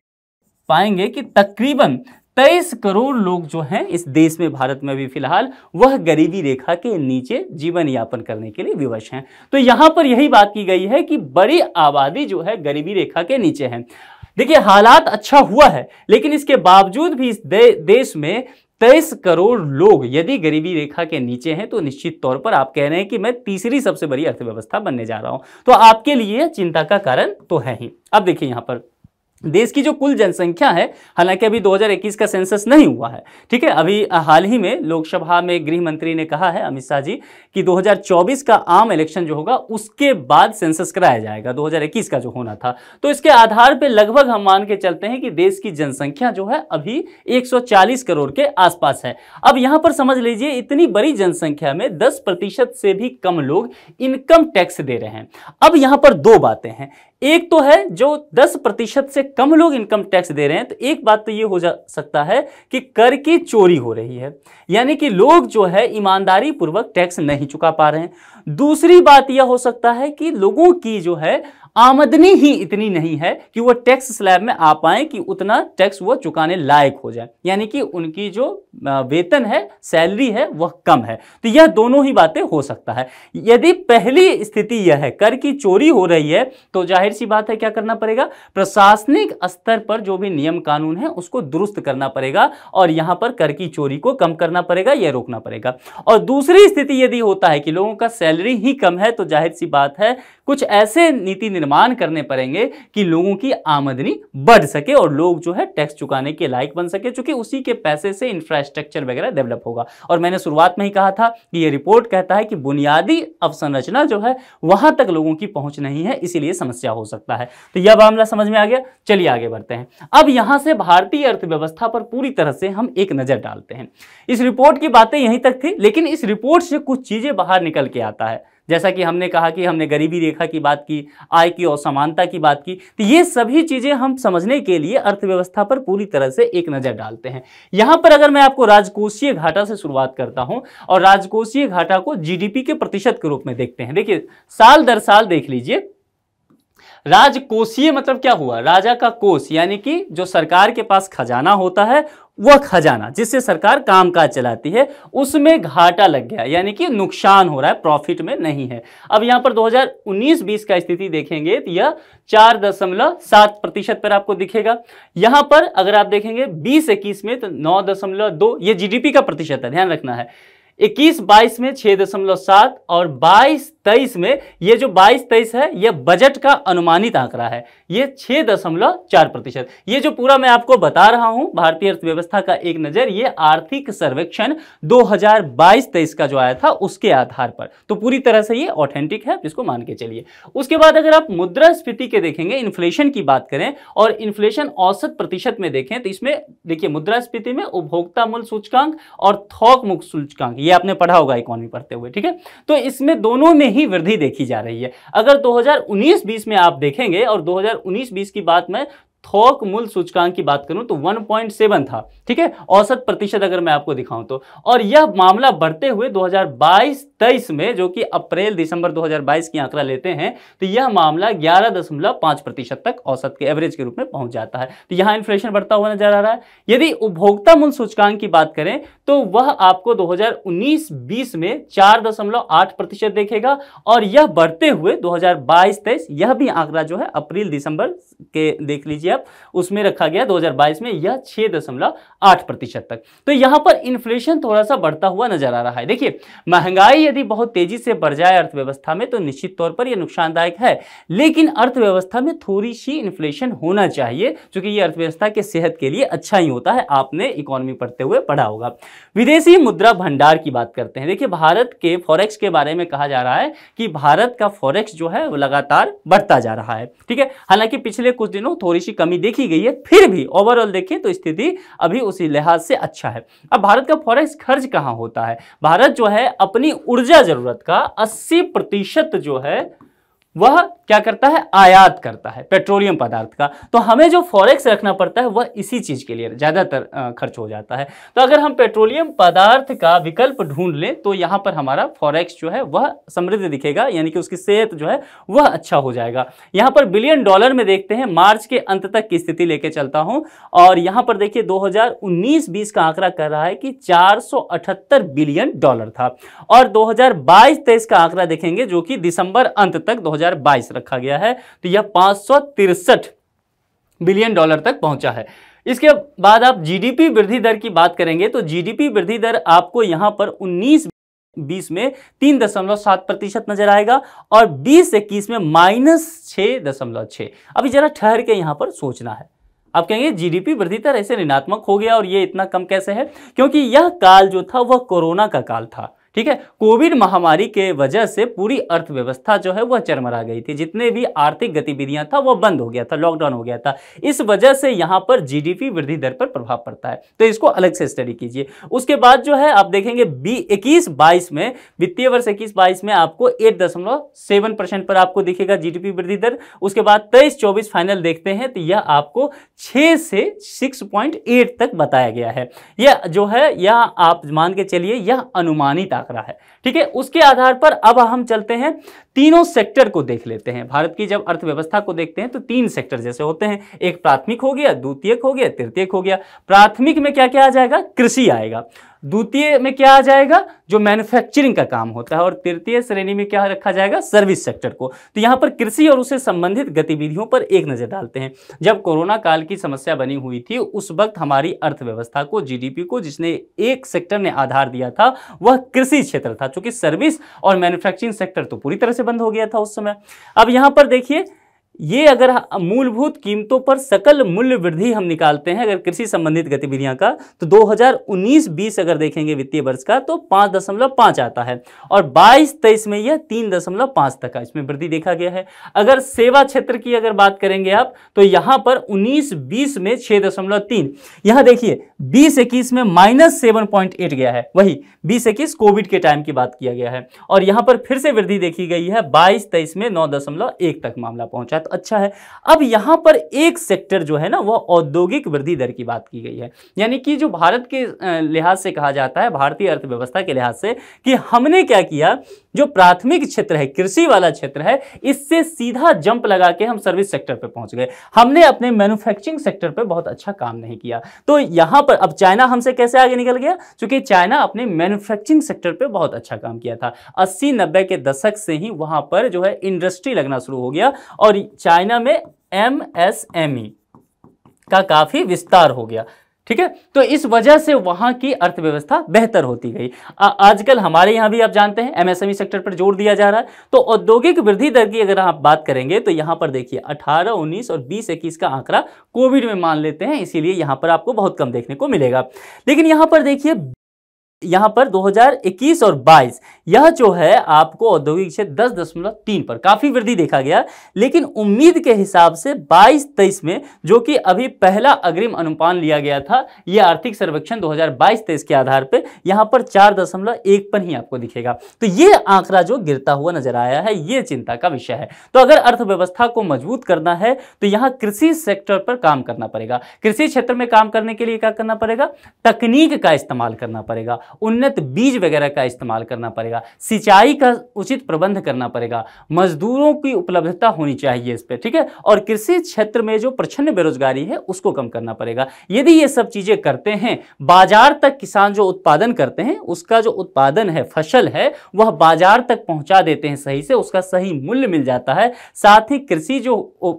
Speaker 1: पाएंगे कि तकरीबन तेईस करोड़ लोग जो हैं इस देश में भारत में भी फिलहाल वह गरीबी रेखा के नीचे जीवन यापन करने के लिए विवश हैं तो यहाँ पर यही बात की गई है कि बड़ी आबादी जो है गरीबी रेखा के नीचे है देखिए हालात अच्छा हुआ है लेकिन इसके बावजूद भी इस दे, देश में तेईस करोड़ लोग यदि गरीबी रेखा के नीचे हैं तो निश्चित तौर पर आप कह रहे हैं कि मैं तीसरी सबसे बड़ी अर्थव्यवस्था बनने जा रहा हूं तो आपके लिए चिंता का कारण तो है ही अब देखिए यहां पर देश की जो कुल जनसंख्या है हालांकि अभी 2021 का सेंसस नहीं हुआ है ठीक है अभी हाल ही में लोकसभा में गृह मंत्री ने कहा है अमित शाह जी कि 2024 का आम इलेक्शन जो होगा उसके बाद सेंसस कराया जाएगा 2021 का जो होना था तो इसके आधार पे लगभग हम मान के चलते हैं कि देश की जनसंख्या जो है अभी एक करोड़ के आसपास है अब यहाँ पर समझ लीजिए इतनी बड़ी जनसंख्या में दस से भी कम लोग इनकम टैक्स दे रहे हैं अब यहाँ पर दो बातें हैं एक तो है जो 10 प्रतिशत से कम लोग इनकम टैक्स दे रहे हैं तो एक बात तो ये हो जा सकता है कि कर की चोरी हो रही है यानी कि लोग जो है ईमानदारी पूर्वक टैक्स नहीं चुका पा रहे हैं दूसरी बात यह हो सकता है कि लोगों की जो है आमदनी ही इतनी नहीं है कि वो टैक्स स्लैब में आ पाए कि उतना टैक्स वो चुकाने लायक हो जाए यानी कि उनकी जो वेतन है सैलरी है वह कम है तो यह दोनों ही बातें हो सकता है यदि पहली स्थिति यह है कर की चोरी हो रही है तो जाहिर सी बात है क्या करना पड़ेगा प्रशासनिक स्तर पर जो भी नियम कानून है उसको दुरुस्त करना पड़ेगा और यहां पर कर की चोरी को कम करना पड़ेगा यह रोकना पड़ेगा और दूसरी स्थिति यदि होता है कि लोगों का सैलरी ही कम है तो जाहिर सी बात है कुछ ऐसे नीति निर्माण करने पड़ेंगे कि लोगों की आमदनी बढ़ सके और लोग जो है टैक्स चुकाने के लायक बन सके चूंकि उसी के पैसे से इंफ्रास्ट्रक्चर वगैरह डेवलप होगा और मैंने शुरुआत में ही कहा था कि ये रिपोर्ट कहता है कि बुनियादी अवसंरचना जो है वहां तक लोगों की पहुंच नहीं है इसीलिए समस्या हो सकता है तो यह मामला समझ में आ गया चलिए आगे बढ़ते हैं अब यहां से भारतीय अर्थव्यवस्था पर पूरी तरह से हम एक नजर डालते हैं इस रिपोर्ट की बातें यहीं तक थी लेकिन इस रिपोर्ट से कुछ चीजें बाहर निकल के आता है जैसा कि हमने कहा कि हमने गरीबी रेखा की बात की आय की असमानता की बात की तो ये सभी चीज़ें हम समझने के लिए अर्थव्यवस्था पर पूरी तरह से एक नज़र डालते हैं यहाँ पर अगर मैं आपको राजकोषीय घाटा से शुरुआत करता हूँ और राजकोषीय घाटा को जीडीपी के प्रतिशत के रूप में देखते हैं देखिए साल दर साल देख लीजिए राजकोषीय मतलब क्या हुआ राजा का कोष यानी कि जो सरकार के पास खजाना होता है वह खजाना जिससे सरकार कामकाज चलाती है उसमें घाटा लग गया यानी कि नुकसान हो रहा है प्रॉफिट में नहीं है अब यहाँ पर 2019-20 का स्थिति देखेंगे तो यह चार दशमलव सात प्रतिशत पर आपको दिखेगा यहाँ पर अगर आप देखेंगे 20-21 में तो नौ दशमलव दो ये जी का प्रतिशत है ध्यान रखना है इक्कीस बाईस में छः दशमलव सात और बाईस तेईस में ये जो बाईस तेईस है ये बजट का अनुमानित आंकड़ा है ये छः दशमलव चार प्रतिशत ये जो पूरा मैं आपको बता रहा हूँ भारतीय अर्थव्यवस्था का एक नज़र ये आर्थिक सर्वेक्षण 2022-23 का जो आया था उसके आधार पर तो पूरी तरह से ये ऑथेंटिक है इसको मान के चलिए उसके बाद अगर आप मुद्रा स्फीति के देखेंगे इन्फ्लेशन की बात करें और इन्फ्लेशन औसत प्रतिशत में देखें तो इसमें देखिए मुद्रास्फीति में उपभोक्ता मूल्य सूचकांक और थौक मुख्य सूचकांक ये आपने पढ़ा होगा इकोनॉमी पढ़ते हुए ठीक है तो इसमें दोनों में ही वृद्धि देखी जा रही है अगर 2019-20 में आप देखेंगे और 2019-20 की बात में थोक मूल सूचकांक की बात करूं तो 1.7 था ठीक है औसत प्रतिशत अगर मैं आपको दिखाऊं तो और यह मामला बढ़ते हुए 2022-23 में जो कि अप्रैल दिसंबर 2022 की आंकड़ा लेते हैं तो यह मामला 11.5 प्रतिशत तक औसत के एवरेज के रूप में पहुंच जाता है तो यहां इन्फ्लेशन बढ़ता हुआ नजर आ रहा है यदि उपभोक्ता मूल सूचकांक की बात करें तो वह आपको 2019-20 में चार प्रतिशत देखेगा और यह बढ़ते हुए दो हजार यह भी आंकड़ा जो है अप्रैल दिसंबर के देख लीजिए गैप उसमें रखा गया 2022 में यह छह दशमलव आठ प्रतिशत तक तो यहां पर इन्फ्लेशन थोड़ा सा बढ़ता हुआ नजर आ रहा है देखिए महंगाई यदि बहुत तेजी से बढ़ जाए अर्थव्यवस्था में तो निश्चित तौर पर यह नुकसानदायक है लेकिन अर्थव्यवस्था में थोड़ी सी इन्फ्लेशन होना चाहिए चूंकि यह अर्थव्यवस्था के सेहत के लिए अच्छा ही होता है आपने इकोनॉमी पढ़ते हुए पढ़ा होगा विदेशी मुद्रा भंडार की बात करते हैं देखिए भारत के फॉरेक्स के बारे में कहा जा रहा है कि भारत का फॉरेक्स जो है लगातार बढ़ता जा रहा है ठीक है हालांकि पिछले कुछ दिनों थोड़ी सी कमी देखी गई है फिर भी ओवरऑल देखें तो स्थिति अभी उसी लिहाज से अच्छा है अब भारत का फॉरेक्स खर्च कहाँ होता है भारत जो है अपनी ऊर्जा जरूरत का अस्सी प्रतिशत जो है वह क्या करता है आयात करता है पेट्रोलियम पदार्थ का तो हमें जो फॉरेक्स रखना पड़ता है वह इसी चीज़ के लिए ज़्यादातर खर्च हो जाता है तो अगर हम पेट्रोलियम पदार्थ का विकल्प ढूंढ लें तो यहाँ पर हमारा फॉरेक्स जो है वह समृद्ध दिखेगा यानी कि उसकी सेहत जो है वह अच्छा हो जाएगा यहाँ पर बिलियन डॉलर में देखते हैं मार्च के अंत तक की स्थिति लेके चलता हूँ और यहाँ पर देखिए दो हज़ार का आंकड़ा कर रहा है कि चार बिलियन डॉलर था और दो हज़ार का आंकड़ा देखेंगे जो कि दिसंबर अंत तक दो 2022 रखा गया है तो यह पाँच बिलियन डॉलर तक पहुंचा है इसके बाद आप जीडीपी वृद्धि दर की बात करेंगे तो जीडीपी वृद्धि दर आपको यहां पर 19 बीस में तीन दशमलव सात प्रतिशत नजर आएगा और बीस इक्कीस में माइनस छः दशमलव छः अभी जरा ठहर के यहां पर सोचना है आप कहेंगे जीडीपी वृद्धि दर ऐसे ऋणात्मक हो गया और ये इतना कम कैसे है क्योंकि यह काल जो था वह कोरोना का काल था ठीक है कोविड महामारी के वजह से पूरी अर्थव्यवस्था जो है वह चरमरा गई थी जितने भी आर्थिक गतिविधियां था वह बंद हो गया था लॉकडाउन हो गया था इस वजह से यहां पर जीडीपी वृद्धि दर पर प्रभाव पड़ता है तो इसको अलग से स्टडी कीजिए उसके बाद जो है आप देखेंगे बी इक्कीस बाईस में वित्तीय वर्ष इक्कीस बाईस में आपको एट दशमलव सेवन परसेंट पर आपको दिखेगा जीडीपी वृद्धि दर उसके बाद तेईस चौबीस फाइनल देखते हैं तो यह आपको छः से सिक्स पॉइंट एट तक बताया गया है यह जो है यह आप मान के चलिए यह अनुमानित आंकड़ा है ठीक है उसके आधार पर अब हम चलते हैं तीनों सेक्टर को देख लेते हैं भारत की जब अर्थव्यवस्था को देखते हैं तो तीन सेक्टर जैसे होते हैं एक प्राथमिक हो गया द्वितीयक हो गया तृतीयक हो गया प्राथमिक में क्या क्या आ जाएगा कृषि आएगा द्वितीय में क्या आ जाएगा जो मैन्युफैक्चरिंग का काम होता है और तृतीय श्रेणी में क्या रखा जाएगा सर्विस सेक्टर को तो यहाँ पर कृषि और उससे संबंधित गतिविधियों पर एक नज़र डालते हैं जब कोरोना काल की समस्या बनी हुई थी उस वक्त हमारी अर्थव्यवस्था को जीडीपी को जिसने एक सेक्टर ने आधार दिया था वह कृषि क्षेत्र था चूंकि सर्विस और मैन्युफैक्चरिंग सेक्टर तो पूरी तरह से बंद हो गया था उस समय अब यहां पर देखिए ये अगर मूलभूत कीमतों पर सकल मूल्य वृद्धि हम निकालते हैं अगर कृषि संबंधित गतिविधियां का तो 2019-20 अगर देखेंगे वित्तीय वर्ष का तो 5.5 आता है और 22-23 में यह 3.5 तक का इसमें वृद्धि देखा गया है अगर सेवा क्षेत्र की अगर बात करेंगे आप तो यहां पर 19-20 में 6.3 यहां देखिए बीस इक्कीस में माइनस सेवन गया है वही बीस इक्कीस कोविड के टाइम की बात किया गया है और यहां पर फिर से वृद्धि देखी गई है बाईस तेईस में नौ तक मामला पहुंचा है तो अच्छा है अब यहाँ पर एक सेक्टर जो है ना वह औद्योगिक वृद्धि दर की बात की गई है यानी कि जो भारत के लिहाज से कहा जाता है भारतीय अर्थव्यवस्था के लिहाज से कि हमने क्या किया जो प्राथमिक क्षेत्र है कृषि वाला क्षेत्र है इससे सीधा जंप लगा के हम सर्विस सेक्टर पर पहुंच गए हमने अपने मैन्युफैक्चरिंग सेक्टर पर बहुत अच्छा काम नहीं किया तो यहां पर अब चाइना हमसे कैसे आगे निकल गया क्योंकि चाइना अपने मैन्युफैक्चरिंग सेक्टर पर बहुत अच्छा काम किया था अस्सी नब्बे के दशक से ही वहां पर जो है इंडस्ट्री लगना शुरू हो गया और चाइना में एम एस एम ई का काफ़ी विस्तार हो गया ठीक है तो इस वजह से वहां की अर्थव्यवस्था बेहतर होती गई आजकल हमारे यहां भी आप जानते हैं एमएसएमई e सेक्टर पर जोर दिया जा रहा है तो औद्योगिक वृद्धि दर की अगर आप बात करेंगे तो यहां पर देखिए 18, 19 और 20, इक्कीस का आंकड़ा कोविड में मान लेते हैं इसीलिए यहां पर आपको बहुत कम देखने को मिलेगा लेकिन यहां पर देखिए यहां पर 2021 और 22 यह जो है आपको औद्योगिक क्षेत्र दस दशमलव तीन पर काफ़ी वृद्धि देखा गया लेकिन उम्मीद के हिसाब से बाईस तेईस में जो कि अभी पहला अग्रिम अनुपान लिया गया था यह आर्थिक सर्वेक्षण 2022 तेईस के आधार पर यहाँ पर चार दशमलव एक पर ही आपको दिखेगा तो ये आंकड़ा जो गिरता हुआ नजर आया है ये चिंता का विषय है तो अगर अर्थव्यवस्था को मजबूत करना है तो यहाँ कृषि सेक्टर पर काम करना पड़ेगा कृषि क्षेत्र में काम करने के लिए क्या करना पड़ेगा तकनीक का इस्तेमाल करना पड़ेगा उन्नत बीज वगैरह का इस्तेमाल करना पड़ेगा पड़ेगा सिंचाई का उचित प्रबंध करना पड़ेगा मजदूरों की उपलब्धता होनी चाहिए इस पर ठीक है और कृषि क्षेत्र में जो प्रचन्न बेरोजगारी है उसको कम करना पड़ेगा यदि ये सब चीज़ें करते हैं बाजार तक किसान जो उत्पादन करते हैं उसका जो उत्पादन है फसल है वह बाजार तक पहुंचा देते हैं सही से उसका सही मूल्य मिल जाता है साथ ही कृषि जो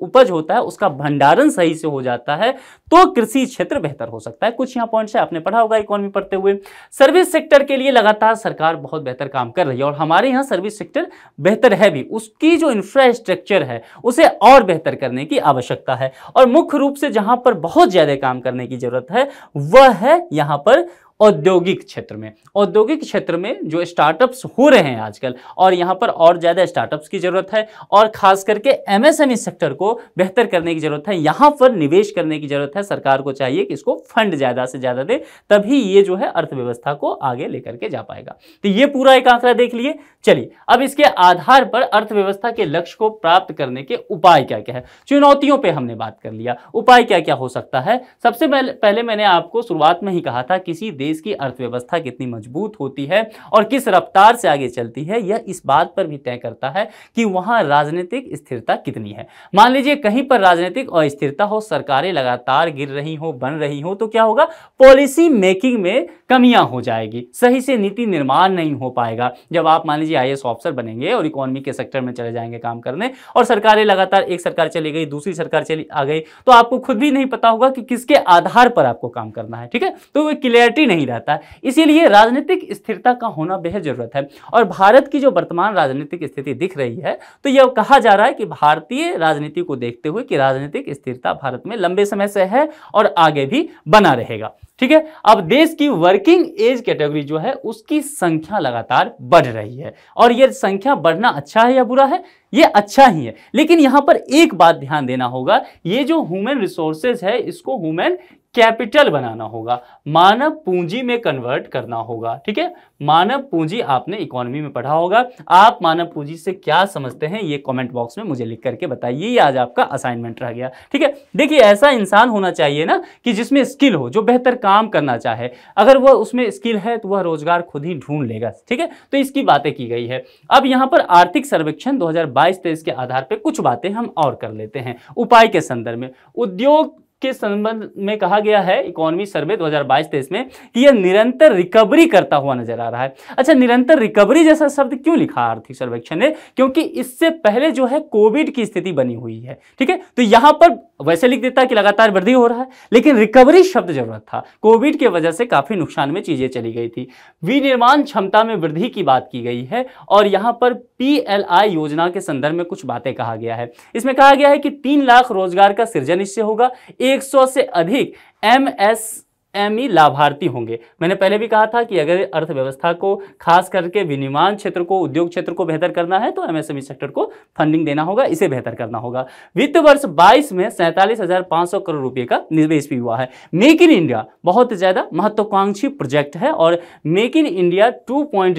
Speaker 1: उपज होता है उसका भंडारण सही से हो जाता है तो कृषि क्षेत्र बेहतर हो सकता है कुछ यहां पॉइंट्स है आपने पढ़ा होगा इकोनॉमी पढ़ते हुए सर्विस सेक्टर के लिए लगातार सरकार बहुत बेहतर काम काम कर रही है और हमारे यहाँ सर्विस सेक्टर बेहतर है भी उसकी जो इंफ्रास्ट्रक्चर है उसे और बेहतर करने की आवश्यकता है और मुख्य रूप से जहाँ पर बहुत ज़्यादा काम करने की ज़रूरत है वह है यहाँ पर औद्योगिक क्षेत्र में औद्योगिक क्षेत्र में जो स्टार्टअप्स हो रहे हैं आजकल और यहाँ पर और ज़्यादा स्टार्टअप्स की ज़रूरत है और खास करके एमएसएमई सेक्टर e को बेहतर करने की ज़रूरत है यहाँ पर निवेश करने की ज़रूरत है सरकार को चाहिए कि इसको फंड ज़्यादा से ज़्यादा दे तभी ये जो है अर्थव्यवस्था को आगे लेकर के जा पाएगा तो ये पूरा एक आंकड़ा देख लिए चलिए अब इसके आधार पर अर्थव्यवस्था के लक्ष्य को प्राप्त करने के उपाय क्या क्या है चुनौतियों पर हमने बात कर लिया उपाय क्या क्या हो सकता है सबसे पहले मैंने आपको शुरुआत में ही कहा था किसी देश देश की अर्थव्यवस्था कितनी मजबूत होती है और किस रफ्तार से आगे चलती है यह इस बात पर भी तय करता है कि वहां राजनीतिक स्थिरता कितनी है मान लीजिए कहीं पर राजनीतिक अस्थिरता हो सरकारें लगातार गिर रही हो बन रही हो तो क्या होगा पॉलिसी मेकिंग में कमियां हो जाएगी सही से नीति निर्माण नहीं हो पाएगा जब आप मान लीजिए आई ऑफिसर बनेंगे और इकोनॉमी के सेक्टर में चले जाएंगे काम करने और सरकारें लगातार एक सरकार चली गई दूसरी सरकार चली आ गई तो आपको खुद भी नहीं पता होगा कि किसके आधार पर आपको काम करना है ठीक है तो वो क्लियरिटी नहीं नहीं रहता है इसीलिए राजनीतिक स्थिरता का होना बेहद ज़रूरत है और भारत की जो वर्तमान राजनीतिक स्थिति दिख रही है तो यह कहा जा रहा है कि भारतीय राजनीति को देखते हुए कि राजनीतिक स्थिरता भारत में लंबे समय से है और आगे भी बना रहेगा ठीक है अब देश की वर्किंग एज कैटेगरी जो है उसकी संख्या लगातार बढ़ रही है और यह संख्या बढ़ना अच्छा है या बुरा है ये अच्छा ही है लेकिन यहाँ पर एक बात ध्यान देना होगा ये जो ह्यूमन रिसोर्सेज है इसको ह्यूमन कैपिटल बनाना होगा मानव पूंजी में कन्वर्ट करना होगा ठीक है मानव पूंजी आपने इकोनॉमी में पढ़ा होगा आप मानव पूंजी से क्या समझते हैं ये कमेंट बॉक्स में मुझे लिख करके बताइए ये आज आपका असाइनमेंट रह गया ठीक है देखिए ऐसा इंसान होना चाहिए ना कि जिसमें स्किल हो जो बेहतर काम करना चाहे अगर वह उसमें स्किल है तो वह रोजगार खुद ही ढूंढ लेगा ठीक है तो इसकी बातें की गई है अब यहाँ पर आर्थिक सर्वेक्षण दो हजार के आधार पर कुछ बातें हम और कर लेते हैं उपाय के संदर्भ में उद्योग के संबंध में कहा गया है इकोनॉमी सर्वे 2022-23 में कि यह निरंतर रिकवरी करता हुआ नजर आ रहा है अच्छा निरंतर रिकवरी जैसा शब्द क्यों लिखा आर्थिक सर्वेक्षण ने क्योंकि इससे पहले जो है कोविड की स्थिति बनी हुई है ठीक है तो यहां पर वैसे लिख देता कि लगातार वृद्धि हो रहा है लेकिन रिकवरी शब्द जरूरत था कोविड की वजह से काफी नुकसान में चीजें चली गई थी विनिर्माण क्षमता में वृद्धि की बात की गई है और यहां पर पीएलआई योजना के संदर्भ में कुछ बातें कहा गया है इसमें कहा गया है कि तीन लाख रोजगार का सृजन इससे होगा 100 से अधिक M S M E e लाभार्थी होंगे मैंने पहले भी कहा था कि अगर अर्थव्यवस्था को खास करके विनिर्माण क्षेत्र को उद्योग क्षेत्र को बेहतर करना है तो एमएसएमई सेक्टर e को फंडिंग देना होगा इसे बेहतर करना होगा वित्त वर्ष 22 में सैंतालीस करोड़ रुपए का निवेश भी हुआ है मेक इन इंडिया बहुत ज़्यादा महत्वाकांक्षी प्रोजेक्ट है और make in India two point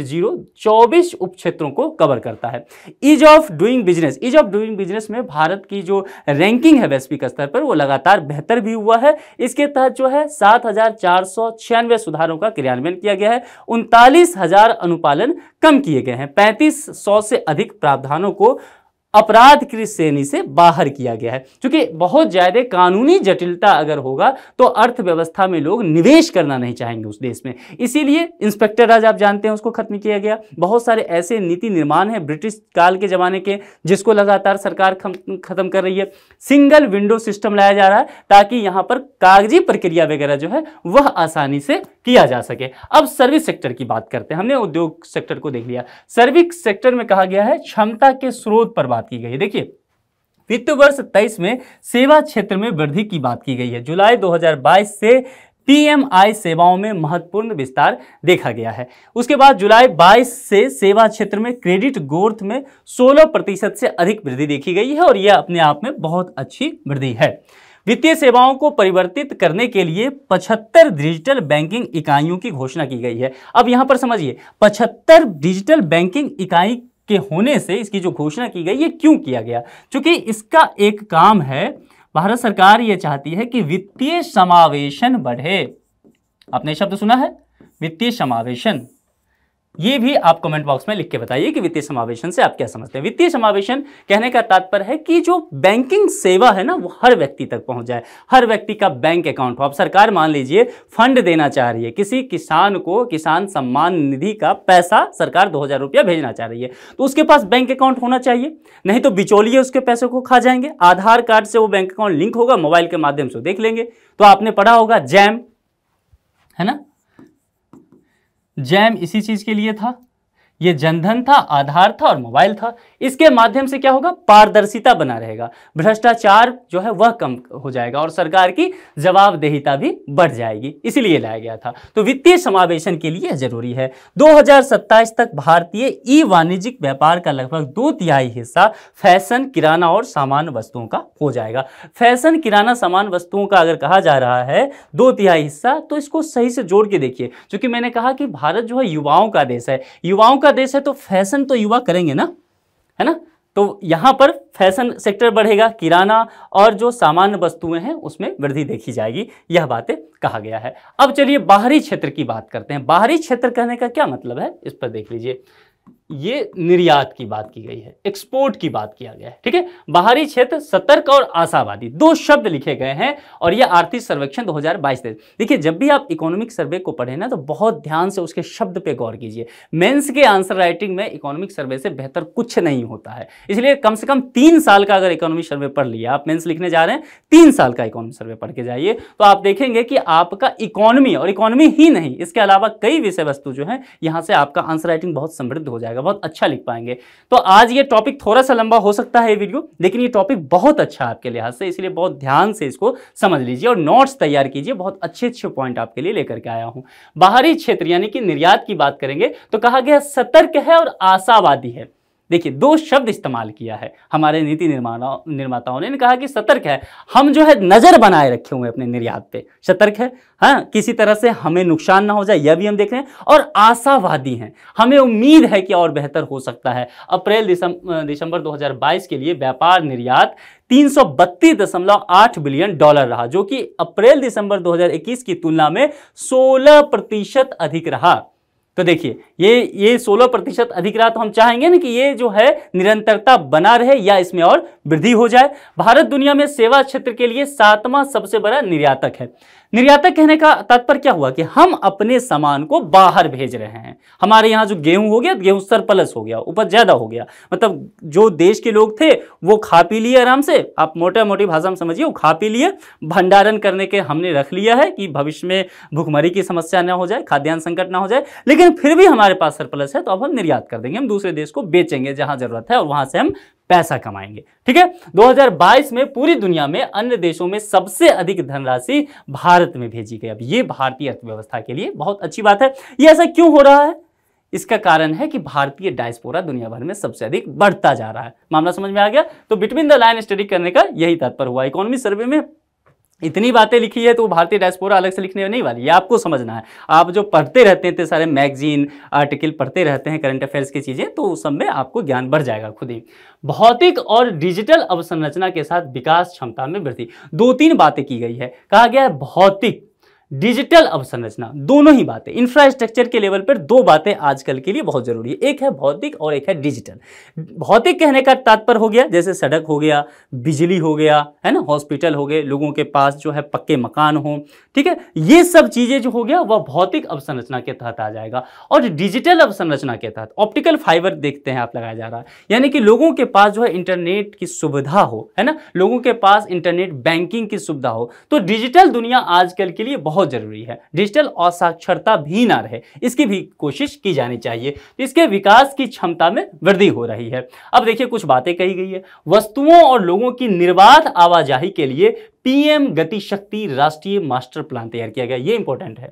Speaker 1: उप क्षेत्रों को कवर करता है ease of doing business ease of doing business में भारत की जो रैंकिंग है वैश्विक स्तर पर वो लगातार बेहतर भी हुआ है इसके तहत जो है सात बारह सुधारों का क्रियान्वयन किया गया है उनतालीस अनुपालन कम किए गए हैं पैंतीस से अधिक प्रावधानों को अपराध की श्रेणी से बाहर किया गया है क्योंकि बहुत ज़्यादा कानूनी जटिलता अगर होगा तो अर्थव्यवस्था में लोग निवेश करना नहीं चाहेंगे उस देश में इसीलिए इंस्पेक्टर राज आप जानते हैं उसको खत्म किया गया बहुत सारे ऐसे नीति निर्माण हैं ब्रिटिश काल के ज़माने के जिसको लगातार सरकार खत्म कर रही है सिंगल विंडो सिस्टम लाया जा रहा है ताकि यहाँ पर कागजी प्रक्रिया वगैरह जो है वह आसानी से किया जा सके अब सर्विस सेक्टर की बात करते हैं हमने उद्योग सेक्टर को देख लिया सर्विस सेक्टर में कहा गया है क्षमता के स्रोत पर बात की गई है देखिए वित्त वर्ष तेईस में सेवा क्षेत्र में वृद्धि की बात की गई है जुलाई 2022 से पीएमआई सेवाओं में महत्वपूर्ण विस्तार देखा गया है उसके बाद जुलाई 22 से सेवा क्षेत्र में क्रेडिट ग्रोथ में 16 प्रतिशत से अधिक वृद्धि देखी गई है और यह अपने आप में बहुत अच्छी वृद्धि है वित्तीय सेवाओं को परिवर्तित करने के लिए 75 डिजिटल बैंकिंग इकाइयों की घोषणा की गई है अब यहां पर समझिए 75 डिजिटल बैंकिंग इकाई के होने से इसकी जो घोषणा की गई ये क्यों किया गया चूंकि इसका एक काम है भारत सरकार ये चाहती है कि वित्तीय समावेशन बढ़े आपने शब्द सुना है वित्तीय समावेशन ये भी आप कमेंट बॉक्स में लिख के बताइए कि वित्तीय समावेशन से आप क्या समझते हैं वित्तीय समावेशन कहने का तात्पर्य है कि जो बैंकिंग सेवा है ना वो हर व्यक्ति तक पहुंच जाए हर व्यक्ति का बैंक अकाउंट हो आप सरकार मान लीजिए फंड देना चाह रही है किसी किसान को किसान सम्मान निधि का पैसा सरकार दो हज़ार रुपया भेजना चाह रही है तो उसके पास बैंक अकाउंट होना चाहिए नहीं तो बिचौलिए उसके पैसे को खा जाएंगे आधार कार्ड से वो बैंक अकाउंट लिंक होगा मोबाइल के माध्यम से देख लेंगे तो आपने पढ़ा होगा जैम है ना जैम इसी चीज़ के लिए था ये जनधन था आधार था और मोबाइल था इसके माध्यम से क्या होगा पारदर्शिता बना रहेगा भ्रष्टाचार जो है वह कम हो जाएगा और सरकार की जवाबदेहिता भी बढ़ जाएगी इसीलिए लाया गया था तो वित्तीय समावेशन के लिए जरूरी है 2027 तक भारतीय ई वाणिज्यिक व्यापार का लगभग दो तिहाई हिस्सा फैशन किराना और सामान वस्तुओं का हो जाएगा फैशन किराना सामान वस्तुओं का अगर कहा जा रहा है दो तिहाई हिस्सा तो इसको सही से जोड़ के देखिए क्योंकि मैंने कहा कि भारत जो है युवाओं का देश है युवाओं का का देश है तो फैशन तो युवा करेंगे ना है ना तो यहाँ पर फैशन सेक्टर बढ़ेगा किराना और जो सामान्य वस्तुएं हैं उसमें वृद्धि देखी जाएगी यह बातें कहा गया है अब चलिए बाहरी क्षेत्र की बात करते हैं बाहरी क्षेत्र कहने का क्या मतलब है इस पर देख लीजिए ये निर्यात की बात की गई है एक्सपोर्ट की बात किया गया है ठीक है बाहरी क्षेत्र सतर्क और आशावादी दो शब्द लिखे गए हैं और ये आर्थिक सर्वेक्षण 2022 बाईस देखिए जब भी आप इकोनॉमिक सर्वे को पढ़े ना तो बहुत ध्यान से उसके शब्द पे गौर कीजिए मेंस के आंसर राइटिंग में इकोनॉमिक सर्वे से बेहतर कुछ नहीं होता है इसलिए कम से कम तीन साल का अगर इकोनॉमिक सर्वे पढ़ लिया आप मेन्स लिखने जा रहे हैं तीन साल का इकोनॉमिक सर्वे पढ़ के जाइए तो आप देखेंगे कि आपका इकोनॉमी और इकोनॉमी ही नहीं इसके अलावा कई विषय वस्तु जो है यहाँ से आपका आंसर राइटिंग बहुत समृद्ध हो जाएगा जाएगा बहुत अच्छा लिख पाएंगे तो आज ये टॉपिक थोड़ा सा लंबा हो सकता है वीडियो लेकिन ये टॉपिक बहुत अच्छा है आपके लिहाज से इसलिए बहुत ध्यान से इसको समझ लीजिए और नोट्स तैयार कीजिए बहुत अच्छे अच्छे पॉइंट आपके लिए लेकर के आया हूँ बाहरी क्षेत्र यानी कि निर्यात की बात करेंगे तो कहा गया सतर्क है और आशावादी है देखिए दो शब्द इस्तेमाल किया है हमारे नीति निर्माण निर्माताओं ने कहा कि सतर्क है हम जो है नज़र बनाए रखे हुए अपने निर्यात पे सतर्क है हाँ किसी तरह से हमें नुकसान ना हो जाए यह भी हम देख रहे हैं और आशावादी हैं हमें उम्मीद है कि और बेहतर हो सकता है अप्रैल दिसंबर 2022 के लिए व्यापार निर्यात तीन बिलियन डॉलर रहा जो कि अप्रैल दिसंबर दो की तुलना में सोलह प्रतिशत अधिक रहा तो देखिए ये ये 16 प्रतिशत अधिक रहा तो हम चाहेंगे ना कि ये जो है निरंतरता बना रहे या इसमें और वृद्धि हो जाए भारत दुनिया में सेवा क्षेत्र के लिए सातवां सबसे बड़ा निर्यातक है निर्यातक कहने का तात्पर्य क्या हुआ कि हम अपने सामान को बाहर भेज रहे हैं हमारे यहाँ जो गेहूं हो गया गेहूं सरप्लस हो गया उपज ज़्यादा हो गया मतलब जो देश के लोग थे वो खा पी लिए आराम से आप मोटा मोटी भाषा में समझिए वो खा पी लिए भंडारण करने के हमने रख लिया है कि भविष्य में भुखमरी की समस्या ना हो जाए खाद्यान्न संकट ना हो जाए लेकिन फिर भी हमारे पास सरप्लस है तो अब हम निर्यात कर देंगे हम दूसरे देश को बेचेंगे जहाँ ज़रूरत है और वहाँ से हम पैसा कमाएंगे ठीक है 2022 में पूरी दुनिया में अन्य देशों में सबसे अधिक धनराशि भारत में भेजी गई अब ये भारतीय अर्थव्यवस्था के लिए बहुत अच्छी बात है ये ऐसा क्यों हो रहा है इसका कारण है कि भारतीय डायस्पोरा दुनिया भर में सबसे अधिक बढ़ता जा रहा है मामला समझ में आ गया तो बिटवीन द लाइन स्टडी करने का यही तात्पर्य हुआ इकोनॉमी सर्वे में इतनी बातें लिखी है तो भारतीय डायस्पोरा अलग से लिखने नहीं वाली ये आपको समझना है आप जो पढ़ते रहते हैं इतने सारे मैगजीन आर्टिकल पढ़ते रहते हैं करंट अफेयर्स की चीज़ें तो उस सब में आपको ज्ञान बढ़ जाएगा खुद ही भौतिक और डिजिटल अवसंरचना के साथ विकास क्षमता में वृद्धि दो तीन बातें की गई है कहा गया है भौतिक डिजिटल अवसंरचना दोनों ही बातें इंफ्रास्ट्रक्चर के लेवल पर दो बातें आजकल के लिए बहुत जरूरी है एक है भौतिक और एक है डिजिटल भौतिक कहने का तात्पर्य हो गया जैसे सड़क हो गया बिजली हो गया है ना हॉस्पिटल हो गए लोगों के पास जो है पक्के मकान हो ठीक है ये सब चीज़ें जो हो गया वह भौतिक अवसंरचना के तहत आ जाएगा और डिजिटल अवसंरचना के तहत ऑप्टिकल फाइबर देखते हैं आप लगाया जा रहा है यानी कि लोगों के पास जो है इंटरनेट की सुविधा हो है ना लोगों के पास इंटरनेट बैंकिंग की सुविधा हो तो डिजिटल दुनिया आजकल के लिए बहुत बहुत ज़रूरी है डिजिटल असाक्षरता भी ना रहे इसकी भी कोशिश की जानी चाहिए तो इसके विकास की क्षमता में वृद्धि हो रही है अब देखिए कुछ बातें कही गई है वस्तुओं और लोगों की निर्बाध आवाजाही के लिए पीएम गतिशक्ति राष्ट्रीय मास्टर प्लान तैयार किया गया ये इंपॉर्टेंट है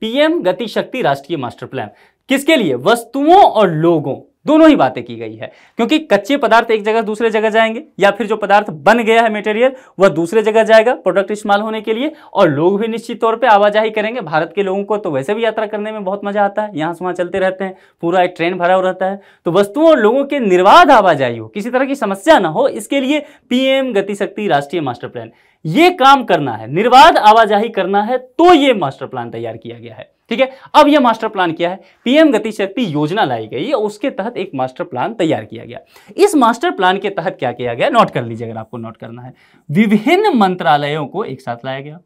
Speaker 1: पीएम गतिशक्ति राष्ट्रीय मास्टर प्लान किसके लिए वस्तुओं और लोगों दोनों ही बातें की गई है क्योंकि कच्चे पदार्थ एक जगह दूसरे जगह जाएंगे या फिर जो पदार्थ बन गया है मेटेरियल वह दूसरे जगह जाएगा प्रोडक्ट इस्तेमाल होने के लिए और लोग भी निश्चित तौर पर आवाजाही करेंगे भारत के लोगों को तो वैसे भी यात्रा करने में बहुत मजा आता है यहाँ से वहाँ चलते रहते हैं पूरा एक ट्रेन भरा हुआ रहता है तो वस्तुओं और लोगों के निर्वाध आवाजाही हो किसी तरह की समस्या ना हो इसके लिए पीएम गतिशक्ति राष्ट्रीय मास्टर प्लान ये काम करना है निर्वाध आवाजाही करना है तो ये मास्टर प्लान तैयार किया गया है ठीक है अब यह मास्टर प्लान क्या है पीएम गतिशक्ति योजना लाई गई है उसके तहत एक मास्टर प्लान तैयार किया गया इस मास्टर प्लान के तहत क्या किया गया नोट कर लीजिए अगर आपको नोट करना है विभिन्न मंत्रालयों को एक साथ लाया गया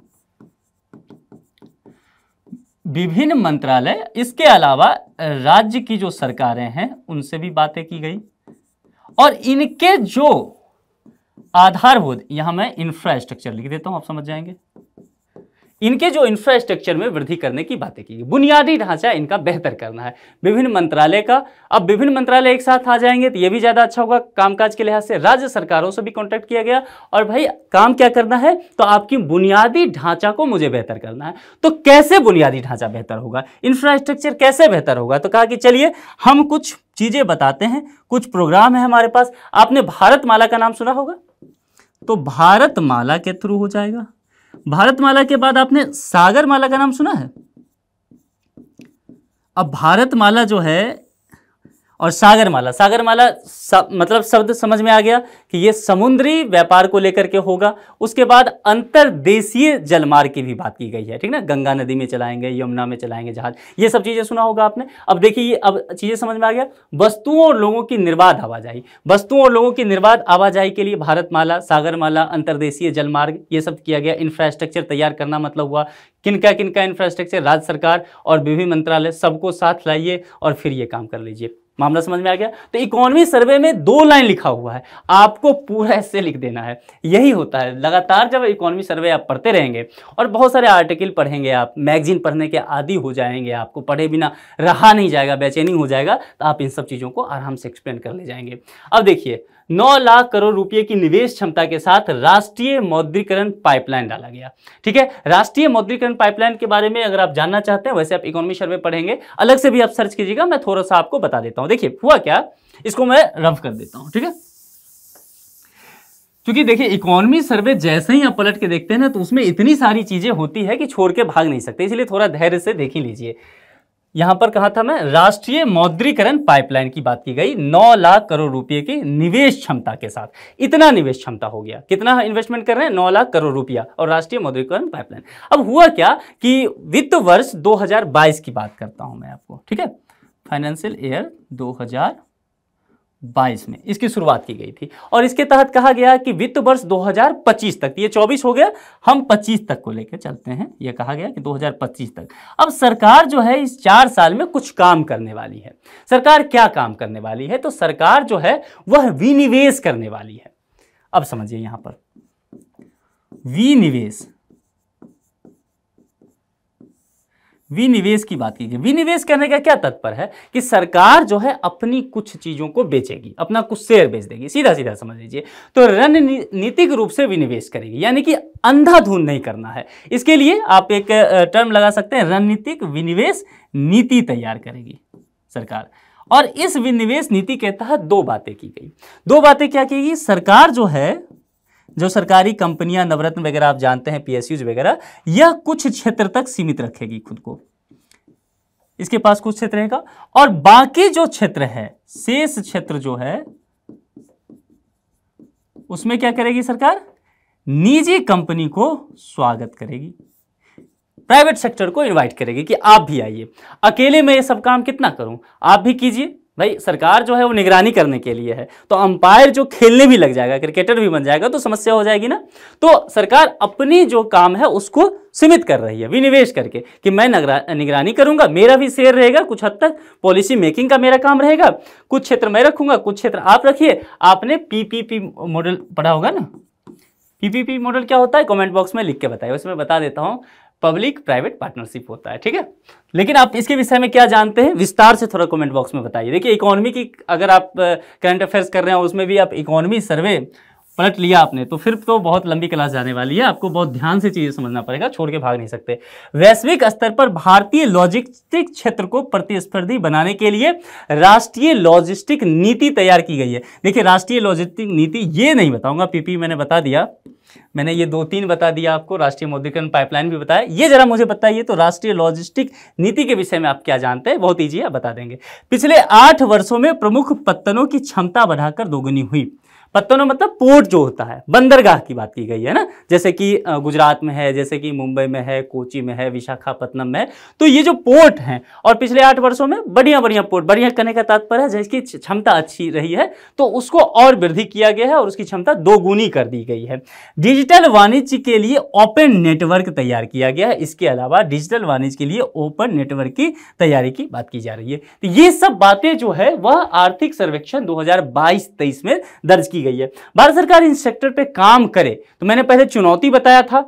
Speaker 1: विभिन्न मंत्रालय इसके अलावा राज्य की जो सरकारें हैं उनसे भी बातें की गई और इनके जो आधारभूत यहां मैं इंफ्रास्ट्रक्चर लिख देता हूं आप समझ जाएंगे इनके जो इंफ्रास्ट्रक्चर में वृद्धि करने की बातें की बुनियादी ढांचा इनका बेहतर करना है विभिन्न मंत्रालय का अब विभिन्न मंत्रालय एक साथ आ जाएंगे तो यह भी ज़्यादा अच्छा होगा कामकाज के लिहाज से राज्य सरकारों से भी कॉन्टैक्ट किया गया और भाई काम क्या करना है तो आपकी बुनियादी ढांचा को मुझे बेहतर करना है तो कैसे बुनियादी ढांचा बेहतर होगा इंफ्रास्ट्रक्चर कैसे बेहतर होगा तो कहा कि चलिए हम कुछ चीज़ें बताते हैं कुछ प्रोग्राम है हमारे पास आपने भारत माला का नाम सुना होगा तो भारत माला के थ्रू हो जाएगा भारत माला के बाद आपने सागर माला का नाम सुना है अब भारत माला जो है और सागरमाला सागरमाला सब, मतलब शब्द समझ में आ गया कि ये समुद्री व्यापार को लेकर के होगा उसके बाद अंतरदेशीय जलमार्ग की भी बात की गई है ठीक ना गंगा नदी में चलाएंगे यमुना में चलाएंगे जहाज ये सब चीज़ें सुना होगा आपने अब देखिए अब चीज़ें समझ में आ गया वस्तुओं और लोगों की निर्बाध आवाजाही वस्तुओं और लोगों की निर्बाध आवाजाही के लिए भारतमाला सागरमाला अंतर्देशीय जलमार्ग ये सब किया गया इंफ्रास्ट्रक्चर तैयार करना मतलब हुआ किनका किनका इंफ्रास्ट्रक्चर राज्य सरकार और विभिन्न मंत्रालय सबको साथ लाइए और फिर ये काम कर लीजिए मामला समझ में आ गया तो इकोनॉमी सर्वे में दो लाइन लिखा हुआ है आपको पूरा ऐसे लिख देना है यही होता है लगातार जब इकोनॉमी सर्वे आप पढ़ते रहेंगे और बहुत सारे आर्टिकल पढ़ेंगे आप मैगजीन पढ़ने के आदि हो जाएंगे आपको पढ़े बिना रहा नहीं जाएगा बेचैनी हो जाएगा तो आप इन सब चीज़ों को आराम से एक्सप्लेन कर ले जाएंगे अब देखिए नौ लाख करोड़ रुपए की निवेश क्षमता के साथ राष्ट्रीय मौद्रीकरण पाइपलाइन डाला गया ठीक है राष्ट्रीय मौद्रीकरण पाइपलाइन के बारे में अगर आप जानना चाहते हैं वैसे आप इकोनॉमी सर्वे पढ़ेंगे अलग से भी आप सर्च कीजिएगा मैं थोड़ा सा आपको बता देता हूं देखिए हुआ क्या इसको मैं रफ कर देता हूं ठीक है क्योंकि देखिए इकोनॉमी सर्वे जैसे ही आप पलट के देखते हैं ना तो उसमें इतनी सारी चीज़ें होती है कि छोड़ के भाग नहीं सकते इसलिए थोड़ा धैर्य से देख ही लीजिए यहां पर कहा था मैं राष्ट्रीय मौद्रीकरण पाइपलाइन की बात की गई 9 लाख करोड़ रुपए की निवेश क्षमता के साथ इतना निवेश क्षमता हो गया कितना इन्वेस्टमेंट कर रहे हैं 9 लाख करोड़ रुपया और राष्ट्रीय मौद्रीकरण पाइपलाइन अब हुआ क्या कि वित्त वर्ष 2022 की बात करता हूं मैं आपको ठीक है फाइनेंशियल ईयर दो 2022 में इसकी शुरुआत की गई थी और इसके तहत कहा गया कि वित्त वर्ष 2025 तक ये 24 हो गया हम 25 तक को लेकर चलते हैं ये कहा गया कि 2025 तक अब सरकार जो है इस चार साल में कुछ काम करने वाली है सरकार क्या काम करने वाली है तो सरकार जो है वह विनिवेश करने वाली है अब समझिए यहां पर विनिवेश विनिवेश की बात की गई विनिवेश करने का क्या तत्पर है कि सरकार जो है अपनी कुछ चीज़ों को बेचेगी अपना कुछ शेयर बेच देगी सीधा सीधा समझ लीजिए तो रणनीतिक रूप से विनिवेश करेगी यानी कि धुन नहीं करना है इसके लिए आप एक टर्म लगा सकते हैं रणनीतिक विनिवेश नीति तैयार करेगी सरकार और इस विनिवेश नीति के तहत दो बातें की गई दो बातें क्या की गई सरकार जो है जो सरकारी कंपनियां नवरत्न वगैरह आप जानते हैं पीएसयूज वगैरह यह कुछ क्षेत्र तक सीमित रखेगी खुद को इसके पास कुछ क्षेत्र रहेगा और बाकी जो क्षेत्र है शेष क्षेत्र जो है उसमें क्या करेगी सरकार निजी कंपनी को स्वागत करेगी प्राइवेट सेक्टर को इनवाइट करेगी कि आप भी आइए अकेले में ये सब काम कितना करूं आप भी कीजिए भाई सरकार जो है वो निगरानी करने के लिए है तो अंपायर जो खेलने भी लग जाएगा क्रिकेटर भी बन जाएगा तो समस्या हो जाएगी ना तो सरकार अपनी जो काम है उसको सीमित कर रही है विनिवेश करके कि मैं निगरानी करूंगा मेरा भी शेयर रहेगा कुछ हद तक पॉलिसी मेकिंग का मेरा काम रहेगा कुछ क्षेत्र मैं रखूंगा कुछ क्षेत्र आप रखिए आपने पीपीपी मॉडल पढ़ा होगा ना पीपीपी मॉडल क्या होता है कमेंट बॉक्स में लिख के बताइए उसमें बता देता हूँ पब्लिक प्राइवेट पार्टनरशिप होता है ठीक है लेकिन आप इसके विषय में क्या जानते हैं विस्तार से थोड़ा कमेंट बॉक्स में बताइए देखिए इकोनॉमी की अगर आप करंट uh, अफेयर्स कर रहे हैं उसमें भी आप इकोनॉमी सर्वे पलट लिया आपने तो फिर तो बहुत लंबी क्लास जाने वाली है आपको बहुत ध्यान से चीज़ें समझना पड़ेगा छोड़ के भाग नहीं सकते वैश्विक स्तर पर भारतीय लॉजिस्टिक क्षेत्र को प्रतिस्पर्धी बनाने के लिए राष्ट्रीय लॉजिस्टिक नीति तैयार की गई है देखिए राष्ट्रीय लॉजिस्टिक नीति ये नहीं बताऊंगा पीपी मैंने बता दिया मैंने ये दो तीन बता दिया आपको राष्ट्रीय मौद्रीकरण पाइपलाइन भी बताया ये जरा मुझे बताइए तो राष्ट्रीय लॉजिस्टिक नीति के विषय में आप क्या जानते हैं बहुत ईजी आप बता देंगे पिछले आठ वर्षों में प्रमुख पत्तनों की क्षमता बढ़ाकर दोगुनी हुई पत्तनों मतलब पोर्ट जो होता है बंदरगाह की बात की गई है ना जैसे कि गुजरात में है जैसे कि मुंबई में है कोची में है विशाखापत्तनम में है तो ये जो पोर्ट हैं और पिछले आठ वर्षों में बढ़िया बढ़िया पोर्ट बढ़िया करने का तात्पर्य है जिसकी क्षमता अच्छी रही है तो उसको और वृद्धि किया गया है और उसकी क्षमता दोगुनी कर दी गई है डिजिटल वाणिज्य के लिए ओपन नेटवर्क तैयार किया गया है इसके अलावा डिजिटल वाणिज्य के लिए ओपन नेटवर्क की तैयारी की बात की जा रही है तो ये सब बातें जो है वह आर्थिक सर्वेक्षण दो हजार में दर्ज की की गई है भारत सरकार इन सेक्टर पर काम करे तो मैंने पहले चुनौती बताया था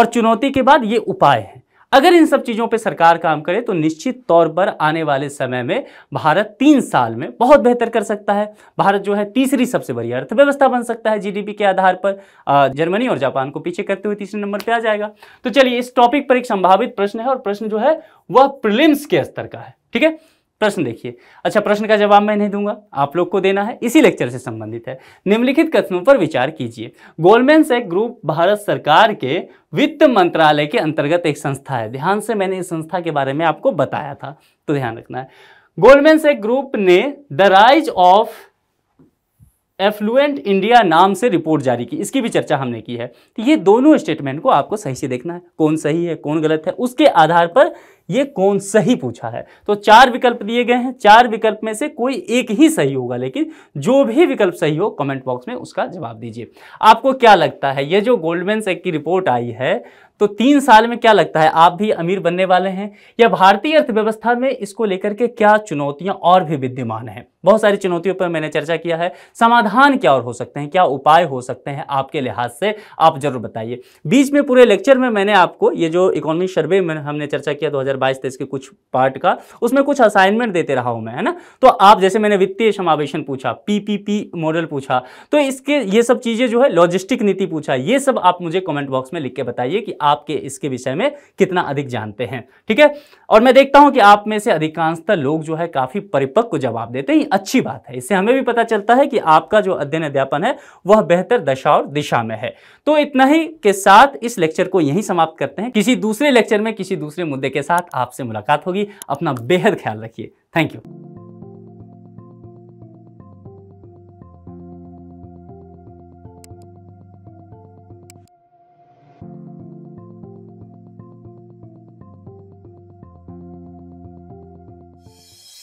Speaker 1: और चुनौती के बाद ये उपाय है अगर इन सब चीज़ों पे सरकार काम करे तो निश्चित तौर पर आने वाले समय में भारत तीन साल में बहुत बेहतर कर सकता है भारत जो है तीसरी सबसे बड़ी अर्थव्यवस्था बन सकता है जीडीपी के आधार पर जर्मनी और जापान को पीछे करते हुए तीसरे नंबर पे आ जाएगा तो चलिए इस टॉपिक पर एक संभावित प्रश्न है और प्रश्न जो है वह प्रिलिम्स के स्तर का है ठीक है प्रश्न देखिए अच्छा प्रश्न का जवाब मैं नहीं दूंगा आप लोग को देना है इसी लेक्चर से संबंधित है निम्नलिखित कथनों पर विचार कीजिए गोल्डमैन सैक ग्रुप भारत सरकार के वित्त मंत्रालय के अंतर्गत एक संस्था है ध्यान से मैंने इस संस्था के बारे में आपको बताया था तो ध्यान रखना है गोल्डमैन सैक ग्रुप ने the rise of affluent India नाम से रिपोर्ट जारी की इसकी भी चर्चा हमने की है तो ये दोनों स्टेटमेंट को आपको सही से देखना है कौन सही है कौन गलत है उसके आधार पर ये कौन सही पूछा है तो चार विकल्प दिए गए हैं चार विकल्प में से कोई एक ही सही होगा लेकिन जो भी विकल्प सही हो कमेंट बॉक्स में उसका जवाब दीजिए आपको क्या लगता है ये जो गोल्डमैन सेक की रिपोर्ट आई है तो तीन साल में क्या लगता है आप भी अमीर बनने वाले हैं या भारतीय अर्थव्यवस्था में इसको लेकर के क्या चुनौतियां और भी विद्यमान हैं बहुत सारी चुनौतियों पर मैंने चर्चा किया है समाधान क्या और हो सकते हैं क्या उपाय हो सकते हैं आपके लिहाज से आप जरूर बताइए बीच में पूरे लेक्चर में मैंने आपको ये जो इकोनॉमिक सर्वे में हमने चर्चा किया 2022 हजार के कुछ पार्ट का उसमें कुछ असाइनमेंट देते रहा हूं मैं है ना तो आप जैसे मैंने वित्तीय समावेशन पूछा पीपीपी मॉडल पूछा तो इसके ये सब चीज़ें जो है लॉजिस्टिक नीति पूछा ये सब आप मुझे कॉमेंट बॉक्स में लिख के बताइए कि आपके इसके विषय में कितना अधिक जानते हैं ठीक है और मैं देखता हूं कि आप में से अधिकांशतः लोग जो है काफ़ी परिपक्व जवाब देते हैं अच्छी बात है इससे हमें भी पता चलता है कि आपका जो अध्ययन अध्यापन है वह बेहतर दशा और दिशा में है तो इतना ही के साथ इस लेक्चर को यही समाप्त करते हैं किसी दूसरे लेक्चर में किसी दूसरे मुद्दे के साथ आपसे मुलाकात होगी अपना बेहद ख्याल रखिए थैंक यू